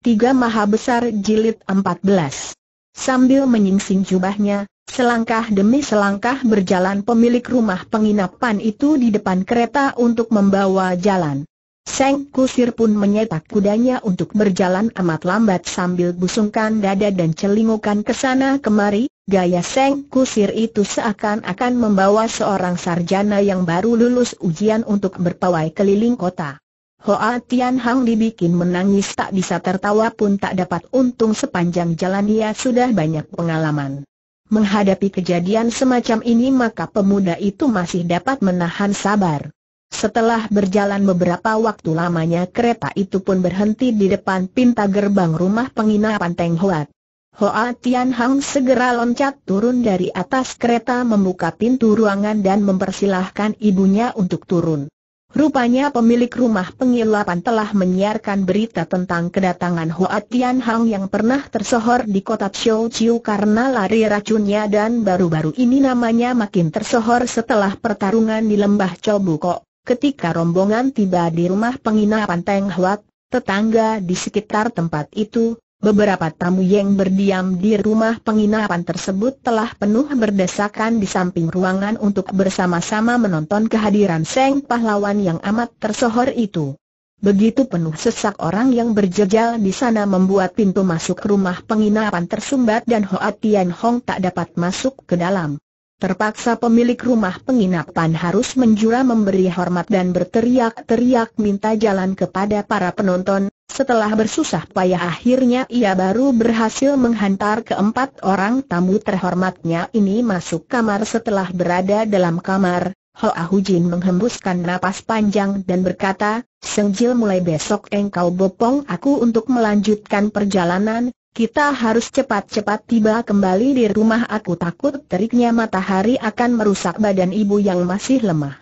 Tiga Maha Besar Jilid 14 Sambil menyingsing jubahnya, selangkah demi selangkah berjalan pemilik rumah penginapan itu di depan kereta untuk membawa jalan. Seng Kusir pun menyetak kudanya untuk berjalan amat lambat sambil busungkan dada dan celingukan ke sana kemari, gaya Seng Kusir itu seakan-akan membawa seorang sarjana yang baru lulus ujian untuk berpawai keliling kota. Hoa Tian Hang dibikin menangis tak bisa tertawa pun tak dapat untung sepanjang jalan ia sudah banyak pengalaman. Menghadapi kejadian semacam ini maka pemuda itu masih dapat menahan sabar. Setelah berjalan beberapa waktu lamanya kereta itu pun berhenti di depan pintu gerbang rumah penginapan Teng Hoat. Hoa Tian Hang segera loncat turun dari atas kereta membuka pintu ruangan dan mempersilahkan ibunya untuk turun. Rupanya pemilik rumah pengilapan telah menyiarkan berita tentang kedatangan Hoa Tian Hang yang pernah tersohor di kota Chiu Chiu karena lari racunnya dan baru-baru ini namanya makin tersohor setelah pertarungan di lembah Chobuko. Ketika rombongan tiba di rumah penginapan Teng Huat, tetangga di sekitar tempat itu, Beberapa tamu yang berdiam di rumah penginapan tersebut telah penuh berdesakan di samping ruangan untuk bersama-sama menonton kehadiran Seng Pahlawan yang amat tersohor itu. Begitu penuh sesak orang yang berjejal di sana membuat pintu masuk rumah penginapan tersumbat dan Hoa Tian Hong tak dapat masuk ke dalam. Terpaksa pemilik rumah penginapan harus menjura memberi hormat dan berteriak-teriak minta jalan kepada para penonton setelah bersusah payah akhirnya ia baru berhasil menghantar keempat orang tamu terhormatnya ini masuk kamar setelah berada dalam kamar. Hoa Hujin menghembuskan napas panjang dan berkata, Sengjil mulai besok engkau bopong aku untuk melanjutkan perjalanan, kita harus cepat-cepat tiba kembali di rumah aku takut teriknya matahari akan merusak badan ibu yang masih lemah.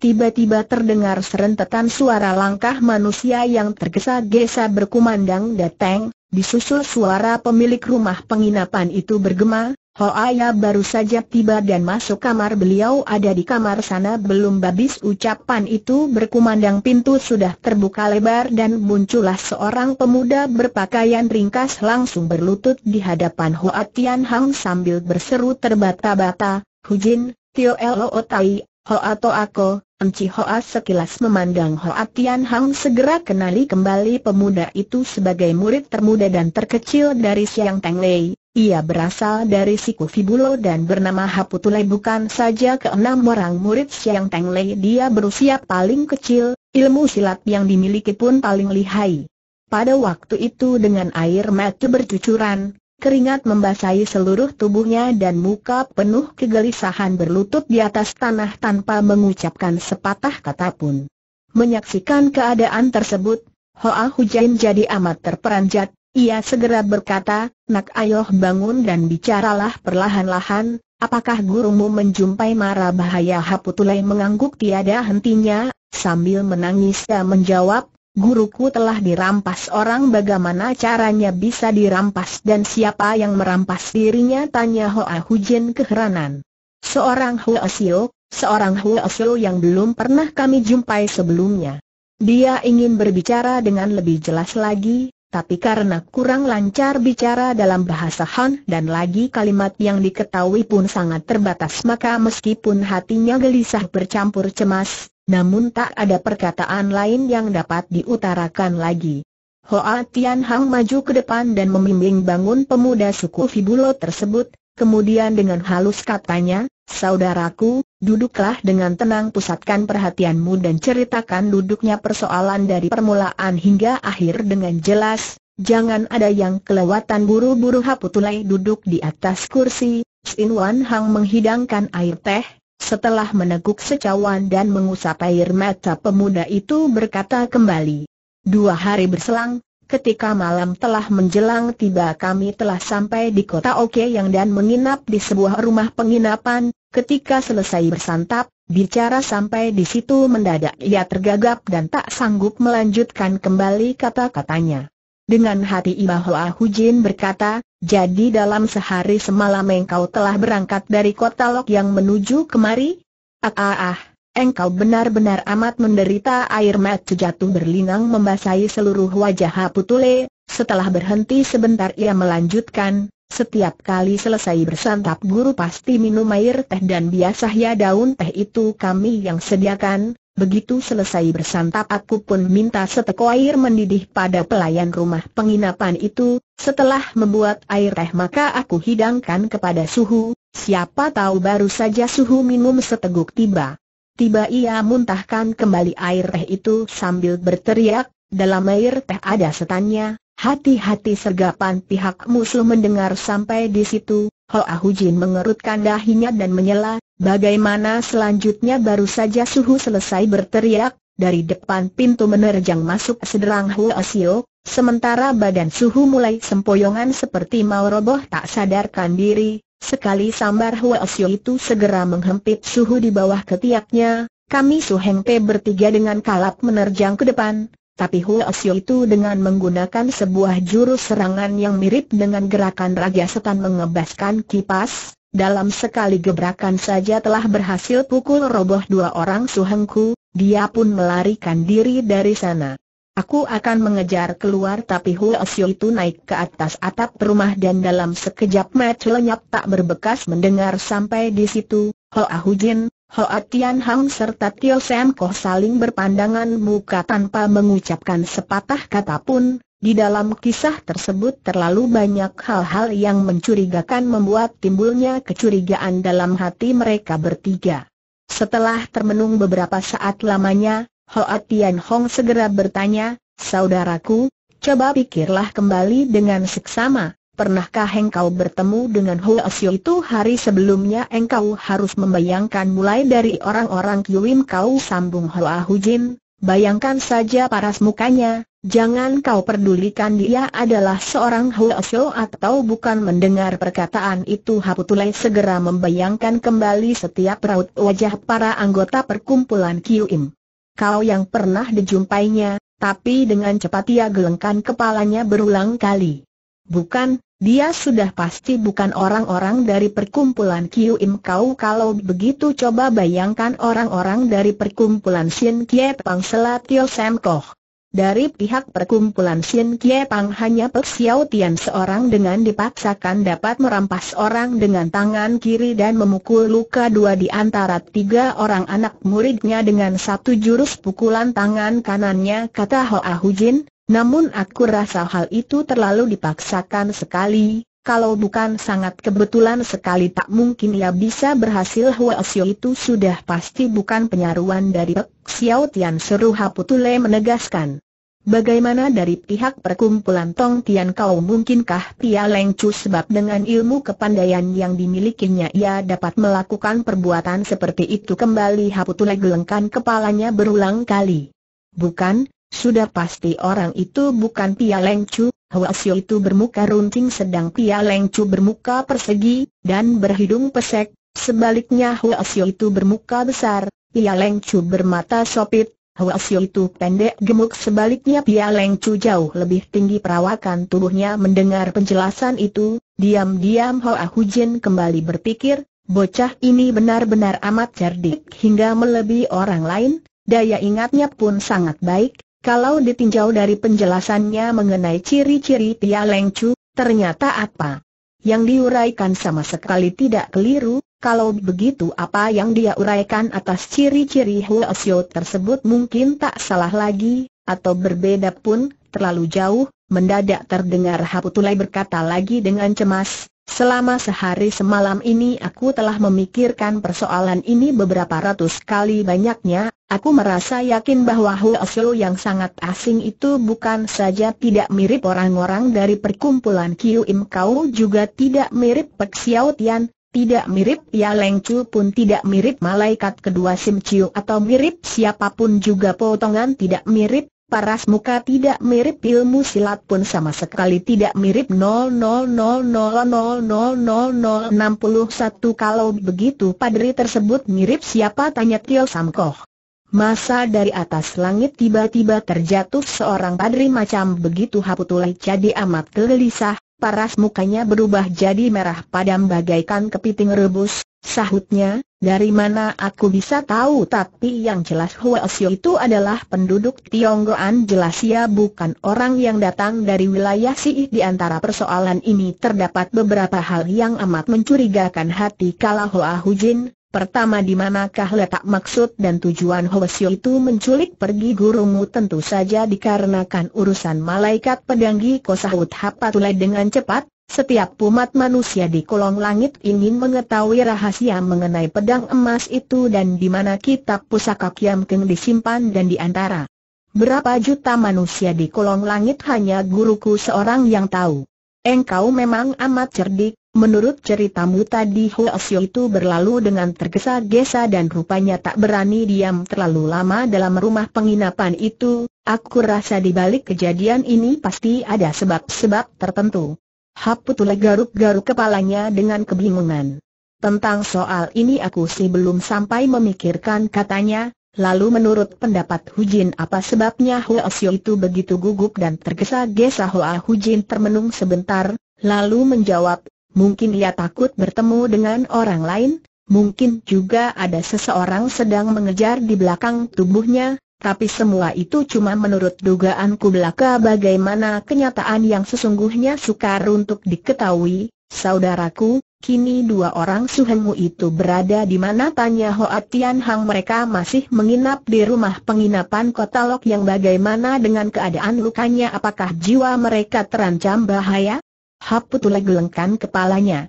Tiba-tiba terdengar serentetan suara langkah manusia yang tergesa-gesa berkumandang datang, disusul suara pemilik rumah penginapan itu bergema, Hoaya oh, baru saja tiba dan masuk kamar beliau ada di kamar sana belum babis ucapan itu berkumandang pintu sudah terbuka lebar dan muncullah seorang pemuda berpakaian ringkas langsung berlutut di hadapan Hoa Tian Hang sambil berseru terbata-bata, Hujin, Tio Lo Tai Hoa To Ako, Enci Hoa sekilas memandang Hoa Tian Hang segera kenali kembali pemuda itu sebagai murid termuda dan terkecil dari Siang Teng Lei. Ia berasal dari Siku Fibulo dan bernama Haputulai bukan saja keenam orang murid Siang Teng Lei dia berusia paling kecil, ilmu silat yang dimiliki pun paling lihai. Pada waktu itu dengan air mata bercucuran, Keringat membasahi seluruh tubuhnya dan muka penuh kegelisahan berlutut di atas tanah tanpa mengucapkan sepatah kata pun. Menyaksikan keadaan tersebut, Hoa Hujain jadi amat terperanjat, ia segera berkata, Nak ayoh bangun dan bicaralah perlahan-lahan, apakah gurumu menjumpai mara bahaya Haputulai mengangguk tiada hentinya, sambil menangis dan menjawab, guruku telah dirampas orang bagaimana caranya bisa dirampas dan siapa yang merampas dirinya tanya Hoa Hujin keheranan. Seorang Hoa Sio, seorang Hoa Sio yang belum pernah kami jumpai sebelumnya. Dia ingin berbicara dengan lebih jelas lagi, tapi karena kurang lancar bicara dalam bahasa Han dan lagi kalimat yang diketahui pun sangat terbatas maka meskipun hatinya gelisah bercampur cemas, namun tak ada perkataan lain yang dapat diutarakan lagi. Hoa Tian Hang maju ke depan dan membimbing bangun pemuda suku Fibulo tersebut, kemudian dengan halus katanya, Saudaraku, duduklah dengan tenang pusatkan perhatianmu dan ceritakan duduknya persoalan dari permulaan hingga akhir dengan jelas, jangan ada yang kelewatan buru-buru Haputulai duduk di atas kursi, Sin Wan Hang menghidangkan air teh, setelah meneguk secawan dan mengusap air mata pemuda itu berkata kembali. Dua hari berselang, ketika malam telah menjelang tiba kami telah sampai di kota yang dan menginap di sebuah rumah penginapan, ketika selesai bersantap, bicara sampai di situ mendadak ia tergagap dan tak sanggup melanjutkan kembali kata-katanya. Dengan hati Ibahul Ahujin Hujin berkata, jadi dalam sehari semalam engkau telah berangkat dari kota Lok yang menuju kemari? Ah ah ah, engkau benar-benar amat menderita air mata jatuh berlinang membasahi seluruh wajah haputule. setelah berhenti sebentar ia melanjutkan, setiap kali selesai bersantap guru pasti minum air teh dan biasa ya daun teh itu kami yang sediakan, Begitu selesai bersantap aku pun minta seteku air mendidih pada pelayan rumah penginapan itu, setelah membuat air teh maka aku hidangkan kepada suhu, siapa tahu baru saja suhu minum seteguk tiba. Tiba ia muntahkan kembali air teh itu sambil berteriak, dalam air teh ada setannya, hati-hati sergapan pihak musuh mendengar sampai di situ, Hoa Hujin mengerutkan dahinya dan menyela, Bagaimana selanjutnya baru saja Suhu selesai berteriak, dari depan pintu menerjang masuk sederang Hua Sio, sementara badan Suhu mulai sempoyongan seperti mau roboh tak sadarkan diri, sekali sambar Hua Sio itu segera menghempit Suhu di bawah ketiaknya, kami Su Heng Pe bertiga dengan kalap menerjang ke depan, tapi Hua Sio itu dengan menggunakan sebuah jurus serangan yang mirip dengan gerakan raja setan mengebaskan kipas, dalam sekali gebrakan saja telah berhasil pukul roboh dua orang suhengku, dia pun melarikan diri dari sana. Aku akan mengejar keluar tapi Huo Xiu itu naik ke atas atap rumah dan dalam sekejap mata lenyap tak berbekas mendengar sampai di situ, Hoa Hujin, Hoa Tian Hang serta Tio Sam Koh saling berpandangan muka tanpa mengucapkan sepatah kata pun, di dalam kisah tersebut terlalu banyak hal-hal yang mencurigakan membuat timbulnya kecurigaan dalam hati mereka bertiga. Setelah termenung beberapa saat lamanya, Hoa Tian Hong segera bertanya, Saudaraku, coba pikirlah kembali dengan seksama, pernahkah engkau bertemu dengan Hoa Xiu itu hari sebelumnya engkau harus membayangkan mulai dari orang-orang Kiwim kau sambung Hoa Ahujin, bayangkan saja paras mukanya, Jangan kau pedulikan dia adalah seorang huasyo atau bukan mendengar perkataan itu Haputulai segera membayangkan kembali setiap raut wajah para anggota perkumpulan im Kau yang pernah dijumpainya, tapi dengan cepat ia gelengkan kepalanya berulang kali. Bukan, dia sudah pasti bukan orang-orang dari perkumpulan im kau kalau begitu coba bayangkan orang-orang dari perkumpulan Sin kiet Pang Selatio Semkoh. Dari pihak perkumpulan Sin Kie Pang hanya Pek Xiao Tian seorang dengan dipaksakan dapat merampas orang dengan tangan kiri dan memukul luka dua di antara tiga orang anak muridnya dengan satu jurus pukulan tangan kanannya kata Hoa Jin, namun aku rasa hal itu terlalu dipaksakan sekali, kalau bukan sangat kebetulan sekali tak mungkin ia bisa berhasil Hua Xiu itu sudah pasti bukan penyaruan dari Pek Xiao Tian Seru Haputule menegaskan. Bagaimana dari pihak perkumpulan Tong Tian Kau mungkinkah Pia Leng Chu sebab dengan ilmu kepandaian yang dimilikinya ia dapat melakukan perbuatan seperti itu kembali Haputule gelengkan kepalanya berulang kali. Bukan, sudah pasti orang itu bukan Pia Leng Chu, Hua Xiu itu bermuka runcing sedang Pia Leng Chu bermuka persegi, dan berhidung pesek, sebaliknya Hua Xiu itu bermuka besar, Pia Leng Chu bermata sopit, Hua Xiu itu pendek gemuk sebaliknya Pia Leng Chu jauh lebih tinggi perawakan tubuhnya mendengar penjelasan itu, diam-diam Hua Hujin kembali berpikir, bocah ini benar-benar amat cerdik hingga melebihi orang lain, daya ingatnya pun sangat baik, kalau ditinjau dari penjelasannya mengenai ciri-ciri Tia Leng Chu, ternyata apa yang diuraikan sama sekali tidak keliru, kalau begitu apa yang dia uraikan atas ciri-ciri Hua Xiu tersebut mungkin tak salah lagi, atau berbeda pun, terlalu jauh, mendadak terdengar Haputulai berkata lagi dengan cemas, Selama sehari semalam ini aku telah memikirkan persoalan ini beberapa ratus kali banyaknya, Aku merasa yakin bahwa Huo Xiu yang sangat asing itu bukan saja tidak mirip orang-orang dari perkumpulan Kiu Im Kau juga tidak mirip Pek Xiao Tian, tidak mirip Ya Leng Chu pun tidak mirip malaikat kedua Sim Chiu atau mirip siapapun juga potongan tidak mirip, paras muka tidak mirip ilmu silat pun sama sekali tidak mirip 00000061 kalau begitu padri tersebut mirip siapa tanya Tio Samkoh. Masa dari atas langit tiba-tiba terjatuh seorang padri macam begitu Haputulai jadi amat gelisah, paras mukanya berubah jadi merah padam bagaikan kepiting rebus, sahutnya, dari mana aku bisa tahu tapi yang jelas Huasio itu adalah penduduk Tionggoan jelas ia bukan orang yang datang dari wilayah Siih di antara persoalan ini terdapat beberapa hal yang amat mencurigakan hati kalau Hoa Hujin, Pertama di manakah letak maksud dan tujuan Hoesio itu menculik pergi gurumu tentu saja dikarenakan urusan malaikat pedanggi Kosahut Hapatulai dengan cepat, setiap umat manusia di kolong langit ingin mengetahui rahasia mengenai pedang emas itu dan di mana kitab pusaka Kiam Keng disimpan dan diantara. Berapa juta manusia di kolong langit hanya guruku seorang yang tahu. Engkau memang amat cerdik, Menurut ceritamu tadi Xiu itu berlalu dengan tergesa-gesa dan rupanya tak berani diam terlalu lama dalam rumah penginapan itu, aku rasa di balik kejadian ini pasti ada sebab-sebab tertentu. Haputule garuk-garuk kepalanya dengan kebingungan. Tentang soal ini aku sih belum sampai memikirkan katanya, Lalu menurut pendapat Hujin apa sebabnya Hua Xiu itu begitu gugup dan tergesa-gesa Hua Hujin termenung sebentar, lalu menjawab, mungkin ia takut bertemu dengan orang lain, mungkin juga ada seseorang sedang mengejar di belakang tubuhnya, tapi semua itu cuma menurut dugaanku belaka bagaimana kenyataan yang sesungguhnya sukar untuk diketahui, saudaraku, Kini dua orang suhengmu itu berada di mana tanya Hoa Tian Hang mereka masih menginap di rumah penginapan kota Lok yang bagaimana dengan keadaan lukanya apakah jiwa mereka terancam bahaya? Haputule gelengkan kepalanya.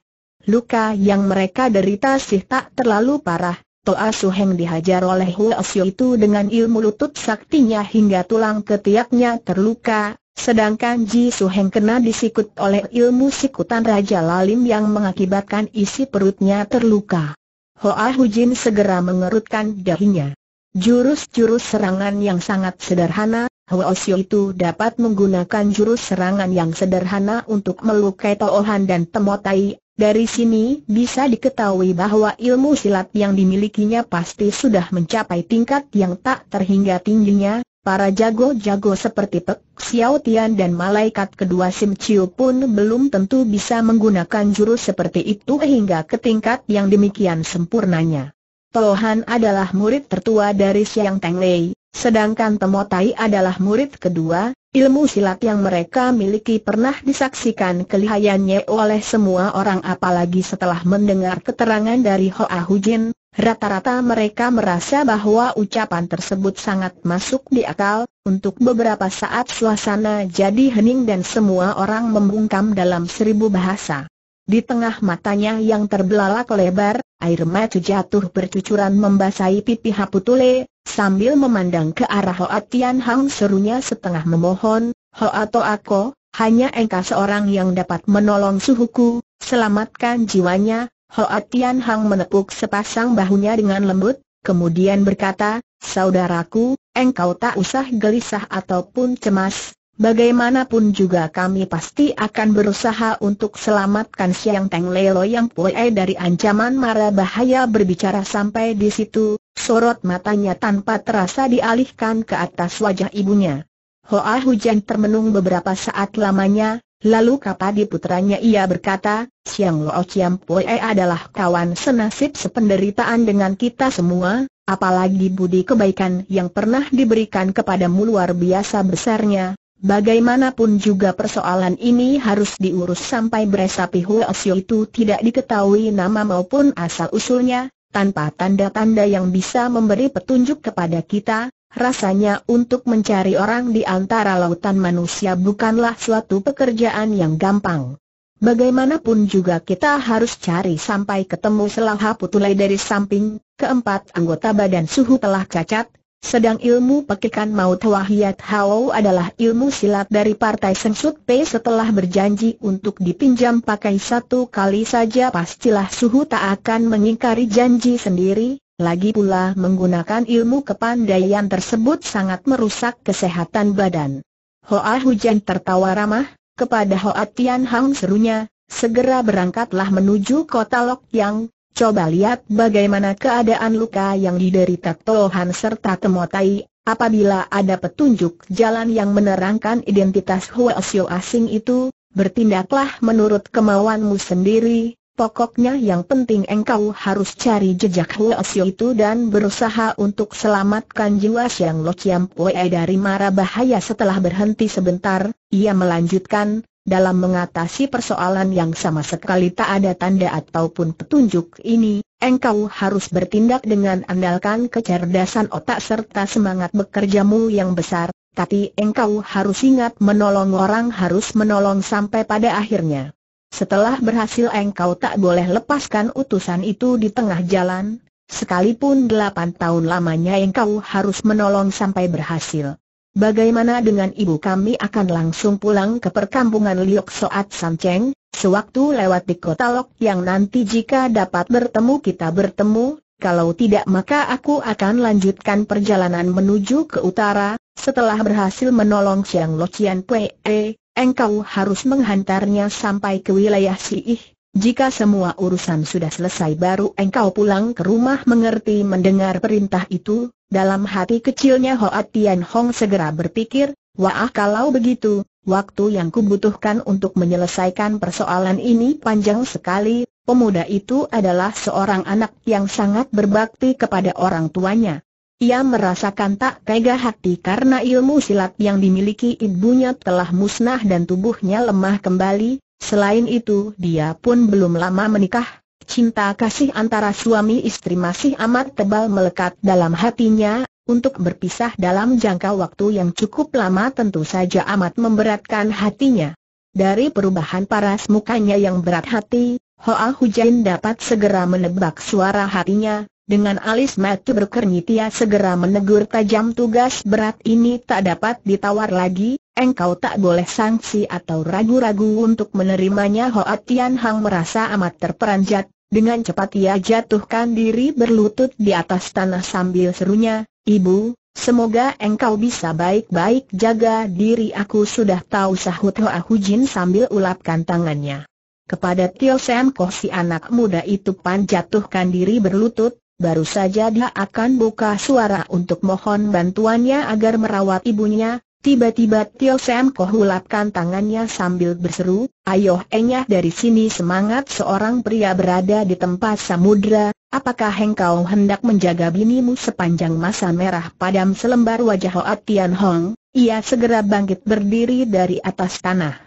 Luka yang mereka derita sih tak terlalu parah, Toa Suheng dihajar oleh Hu Xiu itu dengan ilmu lutut saktinya hingga tulang ketiaknya terluka, sedangkan Ji Suheng kena disikut oleh ilmu sikutan Raja Lalim yang mengakibatkan isi perutnya terluka. Hoa Hujin segera mengerutkan dahinya. Jurus-jurus serangan yang sangat sederhana, Hoosio itu dapat menggunakan jurus serangan yang sederhana untuk melukai Toohan dan Temotai. Dari sini bisa diketahui bahwa ilmu silat yang dimilikinya pasti sudah mencapai tingkat yang tak terhingga tingginya. Para jago-jago seperti Pek Xiao Tian dan malaikat kedua Sim Chiu pun belum tentu bisa menggunakan jurus seperti itu hingga ke tingkat yang demikian sempurnanya. Tohan adalah murid tertua dari Siang Teng Lei, sedangkan Temotai adalah murid kedua, ilmu silat yang mereka miliki pernah disaksikan kelihayannya oleh semua orang apalagi setelah mendengar keterangan dari Hoa Hujin, rata-rata mereka merasa bahwa ucapan tersebut sangat masuk di akal, untuk beberapa saat suasana jadi hening dan semua orang membungkam dalam seribu bahasa. Di tengah matanya yang terbelalak lebar, air mata jatuh bercucuran membasahi pipi Haputule, sambil memandang ke arah Hoatian Hang serunya setengah memohon, Hoa To Ako, hanya engkau seorang yang dapat menolong suhuku, selamatkan jiwanya, Hoatian Hang menepuk sepasang bahunya dengan lembut, kemudian berkata, Saudaraku, engkau tak usah gelisah ataupun cemas, Bagaimanapun juga kami pasti akan berusaha untuk selamatkan Siang Teng Lelo yang puai dari ancaman mara bahaya berbicara sampai di situ, sorot matanya tanpa terasa dialihkan ke atas wajah ibunya. Hoa hujan termenung beberapa saat lamanya, Lalu kapadi putranya ia berkata, Siang Lo Chiam Pue adalah kawan senasib sependeritaan dengan kita semua, apalagi budi kebaikan yang pernah diberikan kepadamu luar biasa besarnya, Bagaimanapun juga persoalan ini harus diurus sampai beresapi Huasio itu tidak diketahui nama maupun asal-usulnya, tanpa tanda-tanda yang bisa memberi petunjuk kepada kita, rasanya untuk mencari orang di antara lautan manusia bukanlah suatu pekerjaan yang gampang. Bagaimanapun juga kita harus cari sampai ketemu Selaha Putulai dari samping, keempat anggota badan suhu telah cacat, sedang ilmu pekikan maut Wahyat Hao adalah ilmu silat dari Partai Sengsut P setelah berjanji untuk dipinjam pakai satu kali saja pastilah Suhu tak akan mengingkari janji sendiri, lagi pula menggunakan ilmu kepandaian tersebut sangat merusak kesehatan badan. Hoa Hujan tertawa ramah, kepada Hoa Tian Hang serunya, segera berangkatlah menuju kota Lok Yang, Coba lihat bagaimana keadaan luka yang diderita Tohan serta Temotai, apabila ada petunjuk jalan yang menerangkan identitas Hua Xiu asing itu, bertindaklah menurut kemauanmu sendiri, pokoknya yang penting engkau harus cari jejak Hua Xiu itu dan berusaha untuk selamatkan jiwa Xiang Lo Chiam Pue dari mara bahaya setelah berhenti sebentar, ia melanjutkan, dalam mengatasi persoalan yang sama sekali tak ada tanda ataupun petunjuk ini, engkau harus bertindak dengan andalkan kecerdasan otak serta semangat bekerjamu yang besar, tapi engkau harus ingat menolong orang harus menolong sampai pada akhirnya. Setelah berhasil engkau tak boleh lepaskan utusan itu di tengah jalan, sekalipun delapan tahun lamanya engkau harus menolong sampai berhasil. Bagaimana dengan ibu kami akan langsung pulang ke perkampungan Liok Soat Cheng sewaktu lewat di kota Lok yang nanti jika dapat bertemu kita bertemu, kalau tidak maka aku akan lanjutkan perjalanan menuju ke utara, setelah berhasil menolong Siang Lo Cian Pue, engkau harus menghantarnya sampai ke wilayah Siih, jika semua urusan sudah selesai baru engkau pulang ke rumah mengerti mendengar perintah itu, dalam hati kecilnya Hoa Tian Hong segera berpikir, wah kalau begitu, waktu yang kubutuhkan untuk menyelesaikan persoalan ini panjang sekali, pemuda itu adalah seorang anak yang sangat berbakti kepada orang tuanya. Ia merasakan tak tega hati karena ilmu silat yang dimiliki ibunya telah musnah dan tubuhnya lemah kembali, Selain itu dia pun belum lama menikah, cinta kasih antara suami istri masih amat tebal melekat dalam hatinya, untuk berpisah dalam jangka waktu yang cukup lama tentu saja amat memberatkan hatinya. Dari perubahan paras mukanya yang berat hati, Hoa Hujain dapat segera menebak suara hatinya, dengan alis mata berkernyit ia segera menegur tajam tugas berat ini tak dapat ditawar lagi, engkau tak boleh sanksi atau ragu-ragu untuk menerimanya Hoa Tian Hang merasa amat terperanjat, dengan cepat ia jatuhkan diri berlutut di atas tanah sambil serunya, Ibu, Semoga engkau bisa baik-baik jaga diri aku sudah tahu sahut Hoa Hujin sambil ulapkan tangannya. Kepada Tio Sam Koh si anak muda itu pan jatuhkan diri berlutut, baru saja dia akan buka suara untuk mohon bantuannya agar merawat ibunya, tiba-tiba Tio Sam kohulapkan tangannya sambil berseru, ayo enyah dari sini semangat seorang pria berada di tempat samudra, apakah engkau hendak menjaga binimu sepanjang masa merah padam selembar wajah Hoat Tian Hong, ia segera bangkit berdiri dari atas tanah.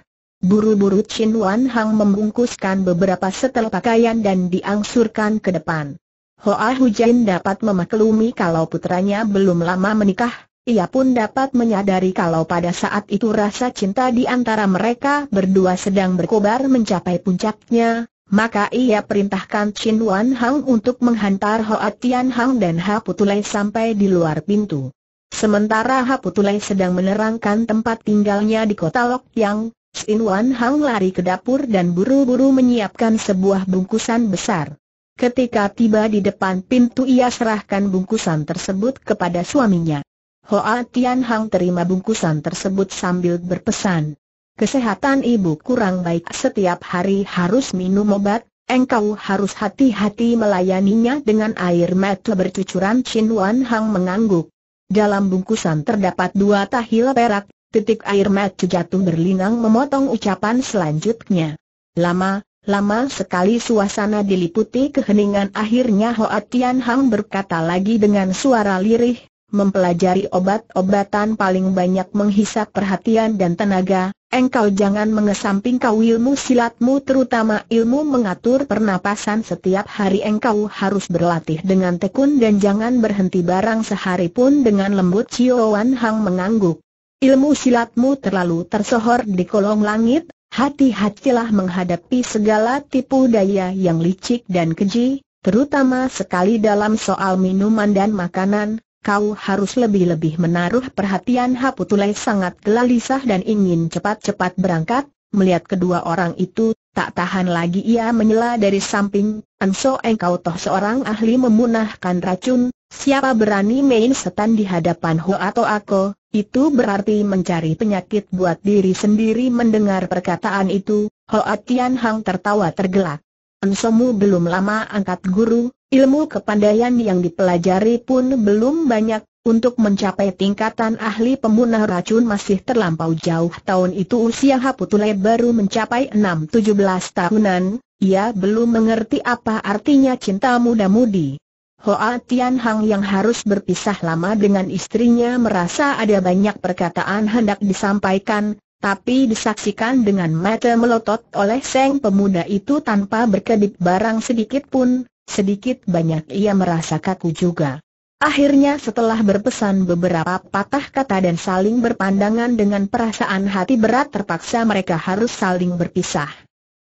Buru-buru Chin Wan Hang membungkuskan beberapa setel pakaian dan diangsurkan ke depan. Hoa Hujin dapat memaklumi kalau putranya belum lama menikah, ia pun dapat menyadari kalau pada saat itu rasa cinta di antara mereka berdua sedang berkobar mencapai puncaknya, maka ia perintahkan Chin Wan Hang untuk menghantar Hoa Tian Hang dan Ha Putulai sampai di luar pintu. Sementara Ha Putulai sedang menerangkan tempat tinggalnya di kota Lok Yang, Chin Wan Hang lari ke dapur dan buru-buru menyiapkan sebuah bungkusan besar. Ketika tiba di depan pintu ia serahkan bungkusan tersebut kepada suaminya. Hoa Tianhang terima bungkusan tersebut sambil berpesan. Kesehatan ibu kurang baik setiap hari harus minum obat, engkau harus hati-hati melayaninya dengan air mata bercucuran Chin Wan Hang mengangguk. Dalam bungkusan terdapat dua tahil perak, titik air mata jatuh berlinang memotong ucapan selanjutnya. Lama, Lama sekali suasana diliputi keheningan akhirnya Hoa Tian Hang berkata lagi dengan suara lirih, mempelajari obat-obatan paling banyak menghisap perhatian dan tenaga, engkau jangan mengesamping kau ilmu silatmu terutama ilmu mengatur pernapasan setiap hari engkau harus berlatih dengan tekun dan jangan berhenti barang sehari pun dengan lembut Wan Hang mengangguk. Ilmu silatmu terlalu tersohor di kolong langit, Hati-hatilah menghadapi segala tipu daya yang licik dan keji, terutama sekali dalam soal minuman dan makanan, kau harus lebih-lebih menaruh perhatian Haputulai sangat gelisah dan ingin cepat-cepat berangkat, melihat kedua orang itu, tak tahan lagi ia menyela dari samping, Anso engkau toh seorang ahli memunahkan racun, siapa berani main setan di hadapan Ho atau Ako, itu berarti mencari penyakit buat diri sendiri mendengar perkataan itu, Hoa Tian Hang tertawa tergelak. Ensomu belum lama angkat guru, ilmu kepandaian yang dipelajari pun belum banyak, untuk mencapai tingkatan ahli pemunah racun masih terlampau jauh tahun itu usia Haputule baru mencapai 6-17 tahunan, ia belum mengerti apa artinya cinta muda-mudi. Hoa Tian Hang yang harus berpisah lama dengan istrinya merasa ada banyak perkataan hendak disampaikan, tapi disaksikan dengan mata melotot oleh Seng pemuda itu tanpa berkedip barang sedikit pun, sedikit banyak ia merasa kaku juga. Akhirnya setelah berpesan beberapa patah kata dan saling berpandangan dengan perasaan hati berat terpaksa mereka harus saling berpisah.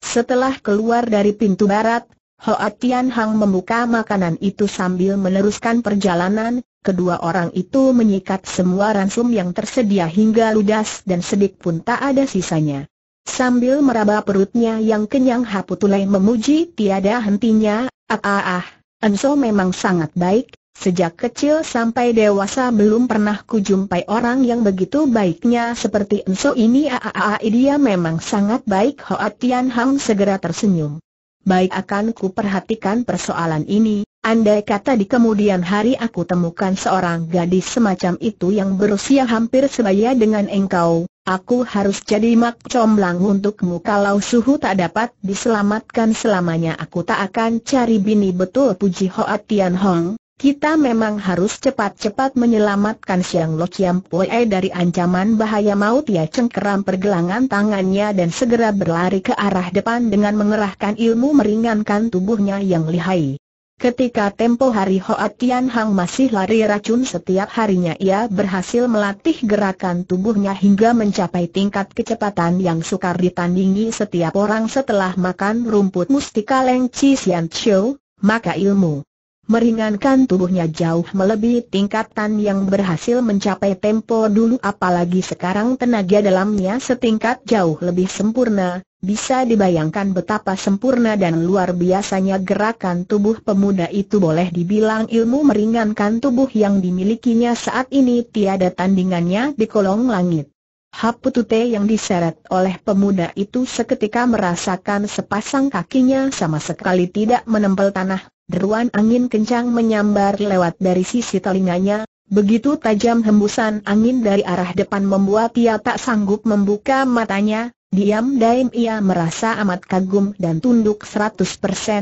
Setelah keluar dari pintu barat, Hoa Tian Hang membuka makanan itu sambil meneruskan perjalanan, kedua orang itu menyikat semua ransum yang tersedia hingga ludas dan sedik pun tak ada sisanya. Sambil meraba perutnya yang kenyang Haputulai memuji tiada hentinya, ah ah ah, Enso memang sangat baik, sejak kecil sampai dewasa belum pernah kujumpai orang yang begitu baiknya seperti Enso ini ah ah ah, ah dia memang sangat baik Hoa Tian Hang segera tersenyum baik akan ku perhatikan persoalan ini, andai kata di kemudian hari aku temukan seorang gadis semacam itu yang berusia hampir sebaya dengan engkau, aku harus jadi mak comblang untukmu kalau suhu tak dapat diselamatkan selamanya aku tak akan cari bini betul puji Hoa Tian Hong, kita memang harus cepat-cepat menyelamatkan Siang Lo Kiam Pue dari ancaman bahaya maut ya cengkeram pergelangan tangannya dan segera berlari ke arah depan dengan mengerahkan ilmu meringankan tubuhnya yang lihai. Ketika tempo hari Hoat Tian Hang masih lari racun setiap harinya ia berhasil melatih gerakan tubuhnya hingga mencapai tingkat kecepatan yang sukar ditandingi setiap orang setelah makan rumput mustika Leng Chi Sian Chiu, maka ilmu meringankan tubuhnya jauh melebihi tingkatan yang berhasil mencapai tempo dulu apalagi sekarang tenaga dalamnya setingkat jauh lebih sempurna, bisa dibayangkan betapa sempurna dan luar biasanya gerakan tubuh pemuda itu boleh dibilang ilmu meringankan tubuh yang dimilikinya saat ini tiada tandingannya di kolong langit. Haputute yang diseret oleh pemuda itu seketika merasakan sepasang kakinya sama sekali tidak menempel tanah, deruan angin kencang menyambar lewat dari sisi telinganya, begitu tajam hembusan angin dari arah depan membuat ia tak sanggup membuka matanya, diam diam ia merasa amat kagum dan tunduk 100%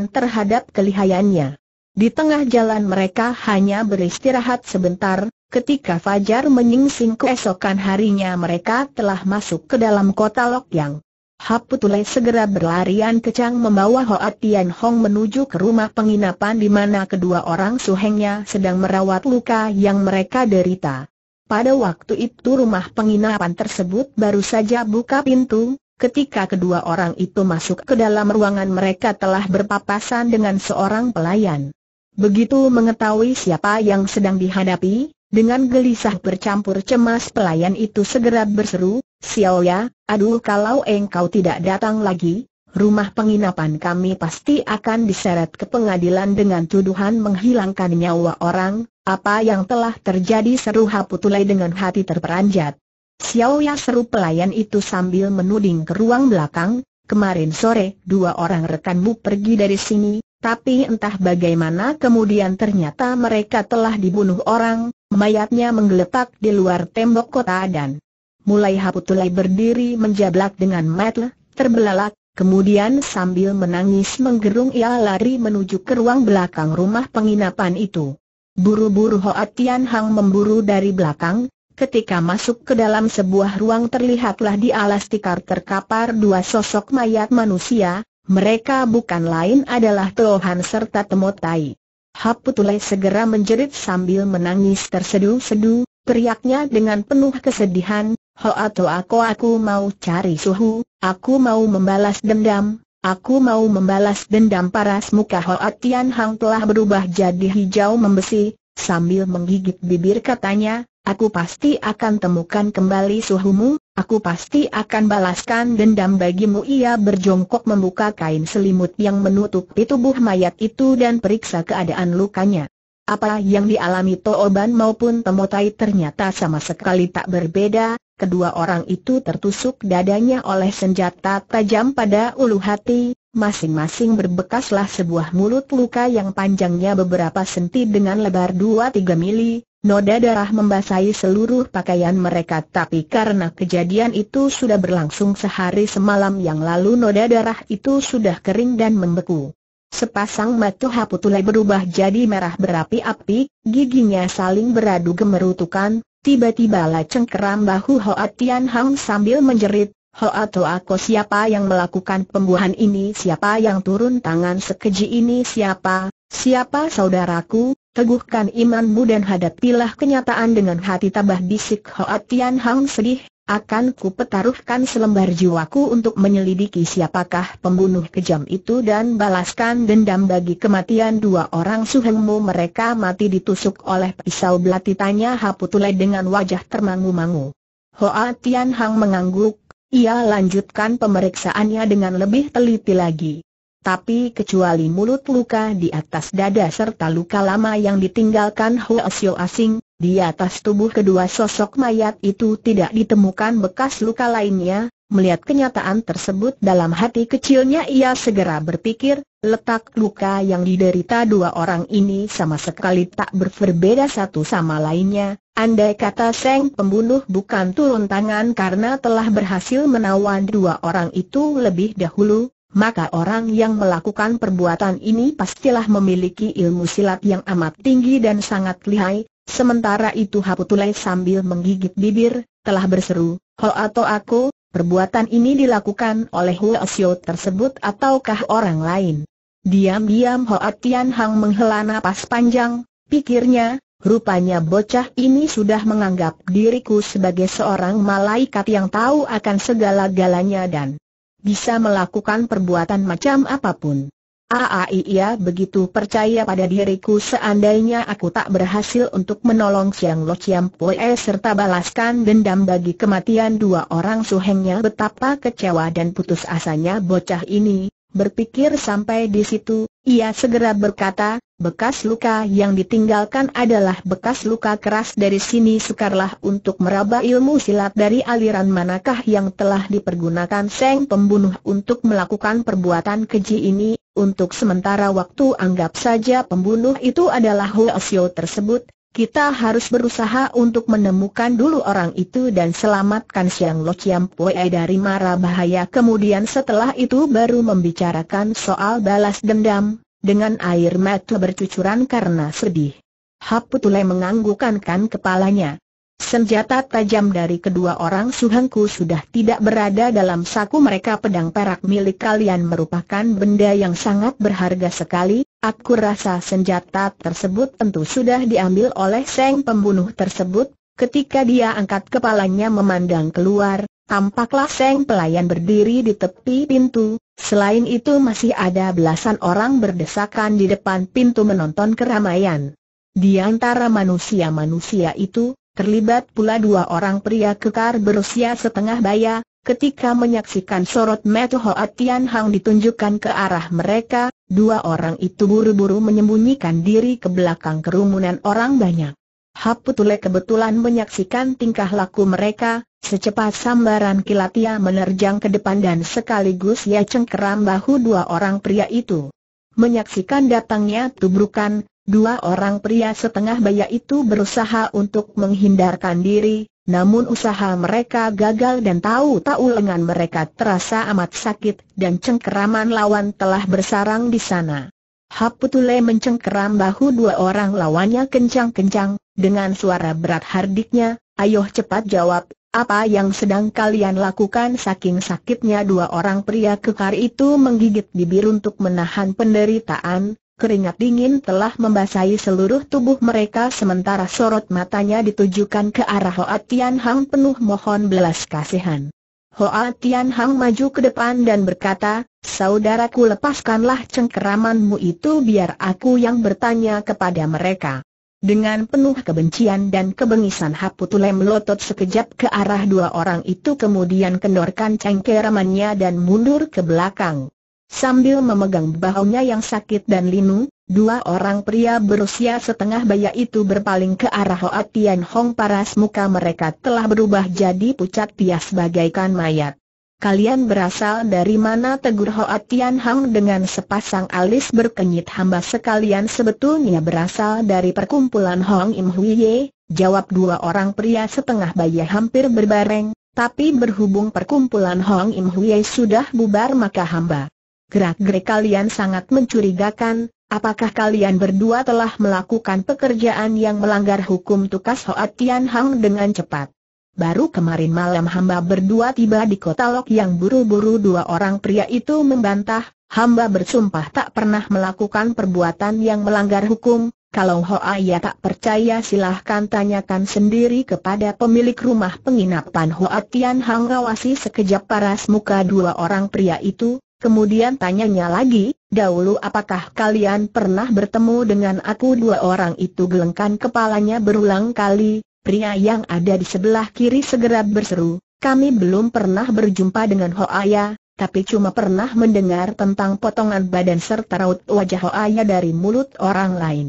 terhadap kelihayannya. Di tengah jalan mereka hanya beristirahat sebentar, ketika Fajar menyingsing keesokan harinya mereka telah masuk ke dalam kota Lokyang. Haputule segera berlarian kecang membawa Hoa Tian Hong menuju ke rumah penginapan di mana kedua orang suhengnya sedang merawat luka yang mereka derita. Pada waktu itu rumah penginapan tersebut baru saja buka pintu, ketika kedua orang itu masuk ke dalam ruangan mereka telah berpapasan dengan seorang pelayan. Begitu mengetahui siapa yang sedang dihadapi, dengan gelisah bercampur cemas pelayan itu segera berseru, Xiao Ya, Aduh kalau engkau tidak datang lagi, rumah penginapan kami pasti akan diseret ke pengadilan dengan tuduhan menghilangkan nyawa orang, apa yang telah terjadi seru Haputulai dengan hati terperanjat. Xiaoya seru pelayan itu sambil menuding ke ruang belakang, kemarin sore dua orang rekanmu pergi dari sini, tapi entah bagaimana kemudian ternyata mereka telah dibunuh orang, mayatnya menggeletak di luar tembok kota dan mulai Haputulai berdiri menjablak dengan metel, terbelalak, kemudian sambil menangis menggerung ia lari menuju ke ruang belakang rumah penginapan itu. Buru-buru Hoa Tian Hang memburu dari belakang, ketika masuk ke dalam sebuah ruang terlihatlah di alas tikar terkapar dua sosok mayat manusia, mereka bukan lain adalah Tohan serta Temotai. Haputulai segera menjerit sambil menangis terseduh-seduh, teriaknya dengan penuh kesedihan, Ho atau aku aku mau cari suhu, aku mau membalas dendam, aku mau membalas dendam paras muka Ho Atian Hang telah berubah jadi hijau membesi, sambil menggigit bibir katanya, aku pasti akan temukan kembali suhumu, aku pasti akan balaskan dendam bagimu ia berjongkok membuka kain selimut yang menutupi tubuh mayat itu dan periksa keadaan lukanya. Apa yang dialami Tooban maupun Temotai ternyata sama sekali tak berbeda, kedua orang itu tertusuk dadanya oleh senjata tajam pada ulu hati, masing-masing berbekaslah sebuah mulut luka yang panjangnya beberapa senti dengan lebar 2-3 mili, noda darah membasahi seluruh pakaian mereka tapi karena kejadian itu sudah berlangsung sehari semalam yang lalu noda darah itu sudah kering dan membeku. Sepasang mata Haputule berubah jadi merah berapi-api, giginya saling beradu gemerutukan, tiba-tiba laceng keram bahu Hoa Tian Hang sambil menjerit, Hoa Toako siapa yang melakukan pembuahan ini siapa yang turun tangan sekeji ini siapa, siapa saudaraku, teguhkan imanmu dan hadapilah kenyataan dengan hati tabah bisik Hoa Tian Hang sedih, akan kupetaruhkan selembar jiwaku untuk menyelidiki siapakah pembunuh kejam itu dan balaskan dendam bagi kematian dua orang suhengmu mereka mati ditusuk oleh pisau belati tanya Haputule dengan wajah termangu-mangu. Hoa Tian Hang mengangguk, ia lanjutkan pemeriksaannya dengan lebih teliti lagi. Tapi kecuali mulut luka di atas dada serta luka lama yang ditinggalkan Hoa Sio Asing, di atas tubuh kedua sosok mayat itu tidak ditemukan bekas luka lainnya, melihat kenyataan tersebut dalam hati kecilnya ia segera berpikir, letak luka yang diderita dua orang ini sama sekali tak berbeda satu sama lainnya, andai kata Seng pembunuh bukan turun tangan karena telah berhasil menawan dua orang itu lebih dahulu, maka orang yang melakukan perbuatan ini pastilah memiliki ilmu silat yang amat tinggi dan sangat lihai, Sementara itu Haputulai sambil menggigit bibir, telah berseru, Ho atau aku, perbuatan ini dilakukan oleh Hu Xiao tersebut ataukah orang lain? Diam-diam Ho Atian Hang menghela napas panjang, pikirnya, rupanya bocah ini sudah menganggap diriku sebagai seorang malaikat yang tahu akan segala galanya dan bisa melakukan perbuatan macam apapun. Aai ia begitu percaya pada diriku seandainya aku tak berhasil untuk menolong Siang Lo Chiam Poe serta balaskan dendam bagi kematian dua orang suhengnya betapa kecewa dan putus asanya bocah ini, berpikir sampai di situ, ia segera berkata, bekas luka yang ditinggalkan adalah bekas luka keras dari sini sekarlah untuk meraba ilmu silat dari aliran manakah yang telah dipergunakan Seng Pembunuh untuk melakukan perbuatan keji ini, untuk sementara waktu anggap saja pembunuh itu adalah Huasio tersebut, kita harus berusaha untuk menemukan dulu orang itu dan selamatkan Siang Lo Chiam Pue dari mara bahaya. Kemudian setelah itu baru membicarakan soal balas dendam, dengan air mata bercucuran karena sedih. Haputule menganggukkan kan kepalanya. Senjata tajam dari kedua orang suhengku sudah tidak berada dalam saku mereka pedang perak milik kalian merupakan benda yang sangat berharga sekali, aku rasa senjata tersebut tentu sudah diambil oleh Seng pembunuh tersebut, ketika dia angkat kepalanya memandang keluar, tampaklah Seng pelayan berdiri di tepi pintu, selain itu masih ada belasan orang berdesakan di depan pintu menonton keramaian. Di antara manusia-manusia itu, Terlibat pula dua orang pria kekar berusia setengah baya, ketika menyaksikan sorot metu Hoa Tian Hang ditunjukkan ke arah mereka, dua orang itu buru-buru menyembunyikan diri ke belakang kerumunan orang banyak. Haputule kebetulan menyaksikan tingkah laku mereka, secepat sambaran kilat ia menerjang ke depan dan sekaligus ia cengkeram bahu dua orang pria itu. Menyaksikan datangnya tubrukan, Dua orang pria setengah baya itu berusaha untuk menghindarkan diri, namun usaha mereka gagal dan tahu-tahu lengan mereka terasa amat sakit dan cengkeraman lawan telah bersarang di sana. Haputule mencengkeram bahu dua orang lawannya kencang-kencang, dengan suara berat hardiknya, ayo cepat jawab, apa yang sedang kalian lakukan saking sakitnya dua orang pria kekar itu menggigit bibir untuk menahan penderitaan, keringat dingin telah membasahi seluruh tubuh mereka sementara sorot matanya ditujukan ke arah Hoa Tian Hang penuh mohon belas kasihan. Hoa Tian Hang maju ke depan dan berkata, Saudaraku lepaskanlah cengkeramanmu itu biar aku yang bertanya kepada mereka. Dengan penuh kebencian dan kebengisan Haputule melotot sekejap ke arah dua orang itu kemudian kendorkan cengkeramannya dan mundur ke belakang. Sambil memegang bahunya yang sakit dan linu, dua orang pria berusia setengah baya itu berpaling ke arah Hoa Tian Hong paras muka mereka telah berubah jadi pucat pias bagaikan mayat. Kalian berasal dari mana tegur Hoa Tian Hong dengan sepasang alis berkenyit hamba sekalian sebetulnya berasal dari perkumpulan Hong Im Hui Ye, jawab dua orang pria setengah baya hampir berbareng, tapi berhubung perkumpulan Hong Im Hui Ye sudah bubar maka hamba gerak-gerik kalian sangat mencurigakan, apakah kalian berdua telah melakukan pekerjaan yang melanggar hukum tukas Hoat Tian Hang dengan cepat? Baru kemarin malam hamba berdua tiba di kota Lok yang buru-buru dua orang pria itu membantah, hamba bersumpah tak pernah melakukan perbuatan yang melanggar hukum, kalau Hoa ya tak percaya silahkan tanyakan sendiri kepada pemilik rumah penginapan Hoa Tian Hang Rawasi sekejap paras muka dua orang pria itu, Kemudian tanyanya lagi, dahulu apakah kalian pernah bertemu dengan aku dua orang itu gelengkan kepalanya berulang kali, pria yang ada di sebelah kiri segera berseru, kami belum pernah berjumpa dengan Hoaya, tapi cuma pernah mendengar tentang potongan badan serta raut wajah Hoaya dari mulut orang lain.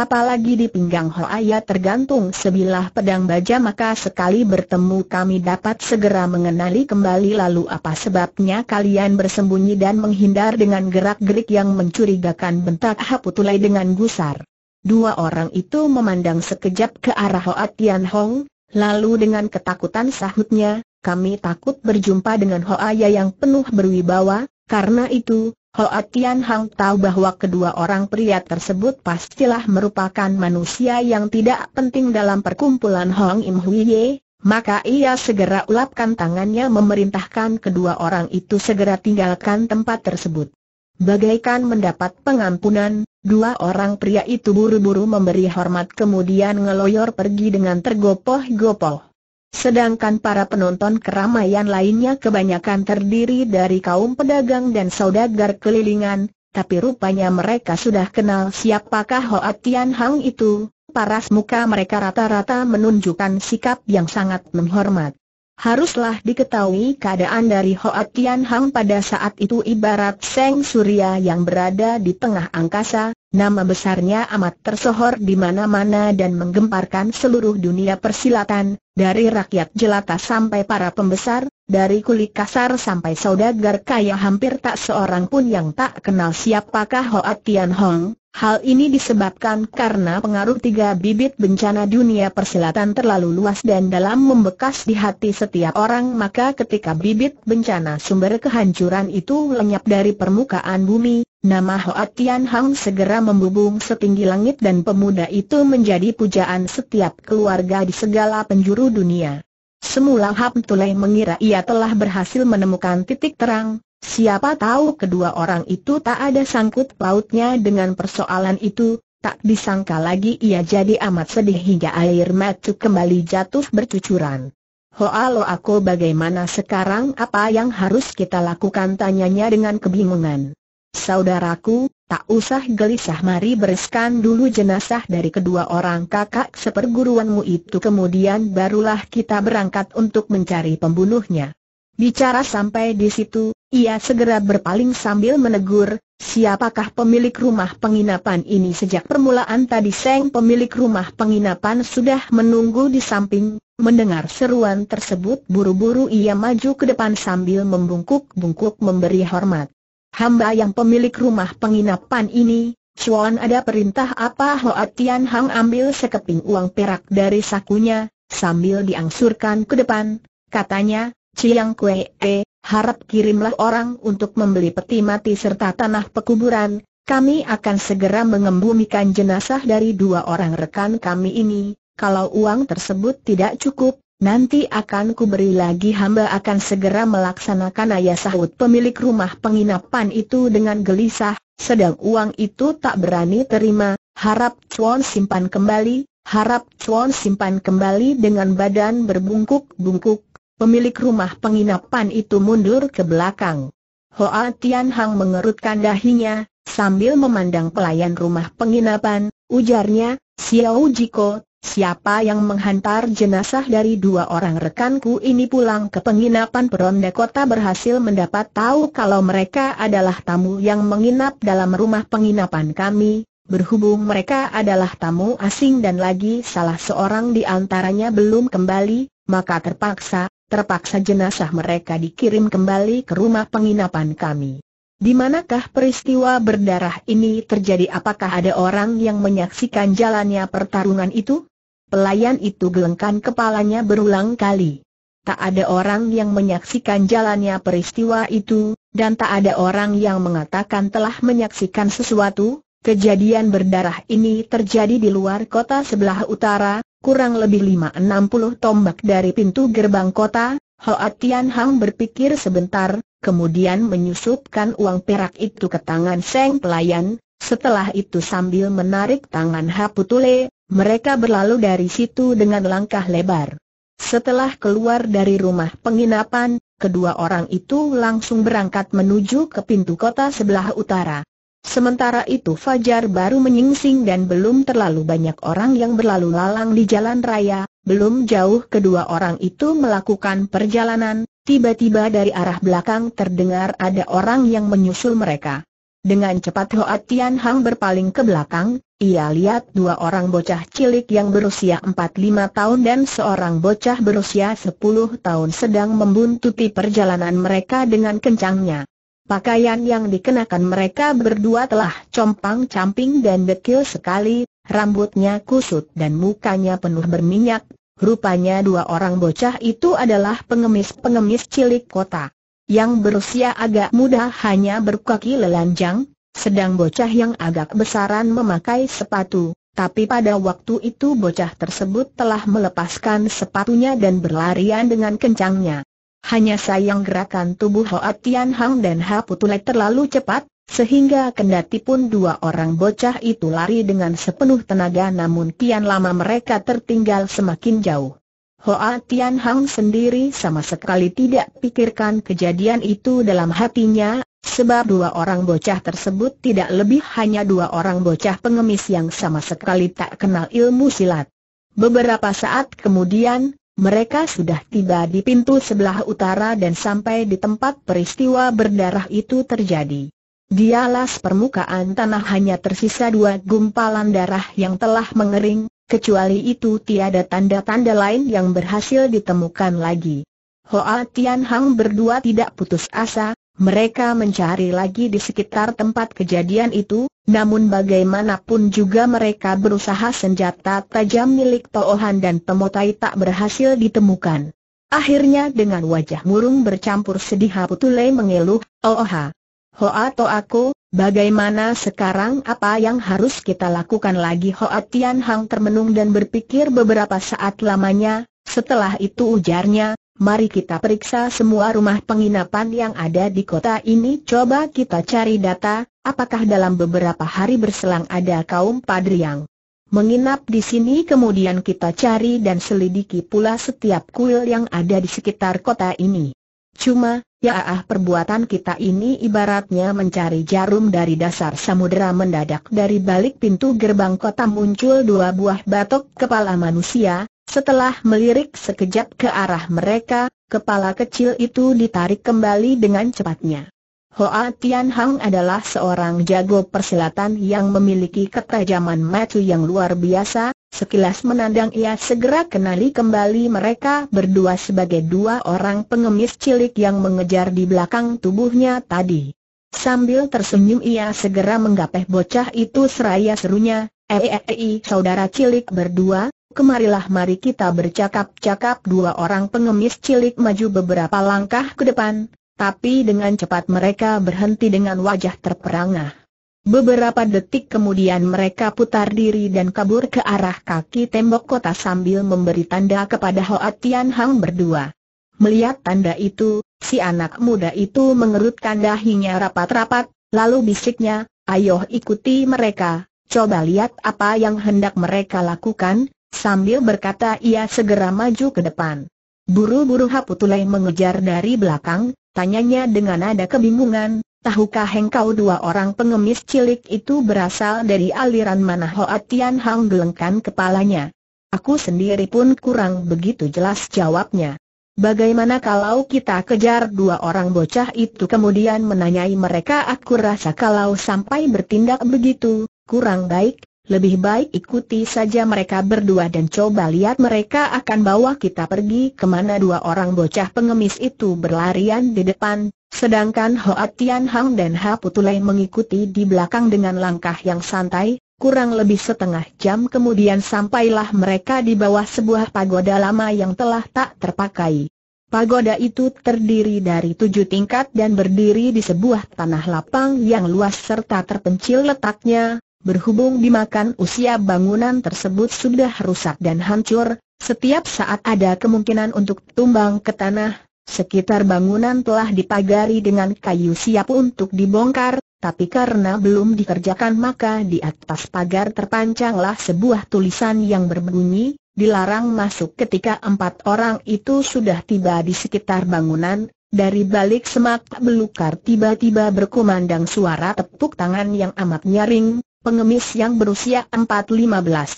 Apalagi di pinggang Hoaya tergantung sebilah pedang baja maka sekali bertemu kami dapat segera mengenali kembali lalu apa sebabnya kalian bersembunyi dan menghindar dengan gerak-gerik yang mencurigakan bentak Haputulai dengan gusar. Dua orang itu memandang sekejap ke arah Hoa Tian Hong, lalu dengan ketakutan sahutnya, kami takut berjumpa dengan Hoaya yang penuh berwibawa, karena itu, Hoa ah Tian Hang tahu bahwa kedua orang pria tersebut pastilah merupakan manusia yang tidak penting dalam perkumpulan Hong Im Huiye, maka ia segera ulapkan tangannya memerintahkan kedua orang itu segera tinggalkan tempat tersebut. Bagaikan mendapat pengampunan, dua orang pria itu buru-buru memberi hormat kemudian ngeloyor pergi dengan tergopoh-gopoh. Sedangkan para penonton keramaian lainnya kebanyakan terdiri dari kaum pedagang dan saudagar kelilingan, tapi rupanya mereka sudah kenal siapakah Hoa Tian Hang itu, paras muka mereka rata-rata menunjukkan sikap yang sangat menghormat. Haruslah diketahui keadaan dari Hoa Tian Hang pada saat itu ibarat Seng Surya yang berada di tengah angkasa, Nama besarnya amat tersohor di mana-mana dan menggemparkan seluruh dunia persilatan, dari rakyat jelata sampai para pembesar, dari kulit kasar sampai saudagar kaya hampir tak seorang pun yang tak kenal siapakah Hoat Tian Hong. Hal ini disebabkan karena pengaruh tiga bibit bencana dunia persilatan terlalu luas dan dalam membekas di hati setiap orang maka ketika bibit bencana sumber kehancuran itu lenyap dari permukaan bumi, nama Hoa Tian Hong segera membubung setinggi langit dan pemuda itu menjadi pujaan setiap keluarga di segala penjuru dunia. Semula Tuleh mengira ia telah berhasil menemukan titik terang, siapa tahu kedua orang itu tak ada sangkut pautnya dengan persoalan itu, tak disangka lagi ia jadi amat sedih hingga air mata kembali jatuh bercucuran. lo aku bagaimana sekarang apa yang harus kita lakukan tanyanya dengan kebingungan. Saudaraku, Tak usah gelisah mari bereskan dulu jenazah dari kedua orang kakak seperguruanmu itu kemudian barulah kita berangkat untuk mencari pembunuhnya. Bicara sampai di situ, ia segera berpaling sambil menegur, siapakah pemilik rumah penginapan ini sejak permulaan tadi Seng pemilik rumah penginapan sudah menunggu di samping, mendengar seruan tersebut buru-buru ia maju ke depan sambil membungkuk-bungkuk memberi hormat. Hamba yang pemilik rumah penginapan ini, Chuan ada perintah apa Hoa Tian Hang ambil sekeping uang perak dari sakunya, sambil diangsurkan ke depan, katanya, Ciang Kue, e, eh, harap kirimlah orang untuk membeli peti mati serta tanah pekuburan, kami akan segera mengembumikan jenazah dari dua orang rekan kami ini, kalau uang tersebut tidak cukup, Nanti akan kuberi lagi hamba akan segera melaksanakan ayah sahut pemilik rumah penginapan itu dengan gelisah, sedang uang itu tak berani terima, harap cuan simpan kembali, harap cuan simpan kembali dengan badan berbungkuk-bungkuk, pemilik rumah penginapan itu mundur ke belakang. Hoa Tian Hang mengerutkan dahinya, sambil memandang pelayan rumah penginapan, ujarnya, Xiao Jiko, Siapa yang menghantar jenazah dari dua orang rekanku ini pulang ke penginapan peronda kota berhasil mendapat tahu kalau mereka adalah tamu yang menginap dalam rumah penginapan kami, berhubung mereka adalah tamu asing dan lagi salah seorang di antaranya belum kembali, maka terpaksa, terpaksa jenazah mereka dikirim kembali ke rumah penginapan kami. Di manakah peristiwa berdarah ini terjadi? Apakah ada orang yang menyaksikan jalannya pertarungan itu? Pelayan itu gelengkan kepalanya berulang kali. Tak ada orang yang menyaksikan jalannya peristiwa itu, dan tak ada orang yang mengatakan telah menyaksikan sesuatu. Kejadian berdarah ini terjadi di luar kota sebelah utara, kurang lebih 5-60 tombak dari pintu gerbang kota. Hoa Tian Hang berpikir sebentar, kemudian menyusupkan uang perak itu ke tangan Seng pelayan, setelah itu sambil menarik tangan Haputule, mereka berlalu dari situ dengan langkah lebar. Setelah keluar dari rumah penginapan, kedua orang itu langsung berangkat menuju ke pintu kota sebelah utara. Sementara itu Fajar baru menyingsing dan belum terlalu banyak orang yang berlalu lalang di jalan raya, belum jauh kedua orang itu melakukan perjalanan, tiba-tiba dari arah belakang terdengar ada orang yang menyusul mereka. Dengan cepat Hoa Tian Hang berpaling ke belakang, ia lihat dua orang bocah cilik yang berusia 4-5 tahun dan seorang bocah berusia 10 tahun sedang membuntuti perjalanan mereka dengan kencangnya. Pakaian yang dikenakan mereka berdua telah compang-camping dan dekil sekali, rambutnya kusut dan mukanya penuh berminyak. Rupanya dua orang bocah itu adalah pengemis-pengemis cilik kota yang berusia agak muda hanya berkaki lelanjang, sedang bocah yang agak besaran memakai sepatu, tapi pada waktu itu bocah tersebut telah melepaskan sepatunya dan berlarian dengan kencangnya. Hanya sayang gerakan tubuh Hoa Tian Hang dan Ha Putule terlalu cepat, sehingga kendati pun dua orang bocah itu lari dengan sepenuh tenaga namun kian lama mereka tertinggal semakin jauh. Hoa Tian Hang sendiri sama sekali tidak pikirkan kejadian itu dalam hatinya, sebab dua orang bocah tersebut tidak lebih hanya dua orang bocah pengemis yang sama sekali tak kenal ilmu silat. Beberapa saat kemudian, mereka sudah tiba di pintu sebelah utara dan sampai di tempat peristiwa berdarah itu terjadi. Di alas permukaan tanah hanya tersisa dua gumpalan darah yang telah mengering, Kecuali itu tiada tanda-tanda lain yang berhasil ditemukan lagi. Hoa Tian Hang berdua tidak putus asa, mereka mencari lagi di sekitar tempat kejadian itu, namun bagaimanapun juga mereka berusaha senjata tajam milik Toohan dan Pemotai tak berhasil ditemukan. Akhirnya dengan wajah murung bercampur sedih Haputule mengeluh, Oh Hoa Toh aku, Bagaimana sekarang apa yang harus kita lakukan lagi Hoa Tian Hang termenung dan berpikir beberapa saat lamanya, setelah itu ujarnya, mari kita periksa semua rumah penginapan yang ada di kota ini Coba kita cari data, apakah dalam beberapa hari berselang ada kaum padri yang menginap di sini kemudian kita cari dan selidiki pula setiap kuil yang ada di sekitar kota ini Cuma, Ya ah, ah perbuatan kita ini ibaratnya mencari jarum dari dasar samudera mendadak dari balik pintu gerbang kota muncul dua buah batok kepala manusia, setelah melirik sekejap ke arah mereka, kepala kecil itu ditarik kembali dengan cepatnya. Hoa Tian Hang adalah seorang jago persilatan yang memiliki ketajaman mata yang luar biasa, Sekilas menandang ia segera kenali kembali mereka berdua sebagai dua orang pengemis cilik yang mengejar di belakang tubuhnya tadi. Sambil tersenyum ia segera menggapeh bocah itu seraya serunya, Eei eh, eh, eh, saudara cilik berdua, kemarilah mari kita bercakap-cakap dua orang pengemis cilik maju beberapa langkah ke depan, tapi dengan cepat mereka berhenti dengan wajah terperangah. Beberapa detik kemudian mereka putar diri dan kabur ke arah kaki tembok kota sambil memberi tanda kepada Hoa Tian Hang berdua. Melihat tanda itu, si anak muda itu mengerutkan dahinya rapat-rapat, lalu bisiknya, ayo ikuti mereka, coba lihat apa yang hendak mereka lakukan, sambil berkata ia segera maju ke depan. Buru-buru Haputulai mengejar dari belakang, tanyanya dengan nada kebingungan, Tahukah engkau dua orang pengemis cilik itu berasal dari aliran mana Hoa Tian Hang gelengkan kepalanya. Aku sendiri pun kurang begitu jelas jawabnya. Bagaimana kalau kita kejar dua orang bocah itu kemudian menanyai mereka aku rasa kalau sampai bertindak begitu, kurang baik, lebih baik ikuti saja mereka berdua dan coba lihat mereka akan bawa kita pergi kemana dua orang bocah pengemis itu berlarian di depan, sedangkan Hoa Tian Hang dan Ha Putulai mengikuti di belakang dengan langkah yang santai, kurang lebih setengah jam kemudian sampailah mereka di bawah sebuah pagoda lama yang telah tak terpakai. Pagoda itu terdiri dari tujuh tingkat dan berdiri di sebuah tanah lapang yang luas serta terpencil letaknya, Berhubung dimakan usia bangunan tersebut sudah rusak dan hancur, setiap saat ada kemungkinan untuk tumbang ke tanah, sekitar bangunan telah dipagari dengan kayu siap untuk dibongkar, tapi karena belum dikerjakan maka di atas pagar terpancanglah sebuah tulisan yang berbunyi, dilarang masuk ketika empat orang itu sudah tiba di sekitar bangunan, dari balik semak belukar tiba-tiba berkumandang suara tepuk tangan yang amat nyaring, Pengemis yang berusia 4-15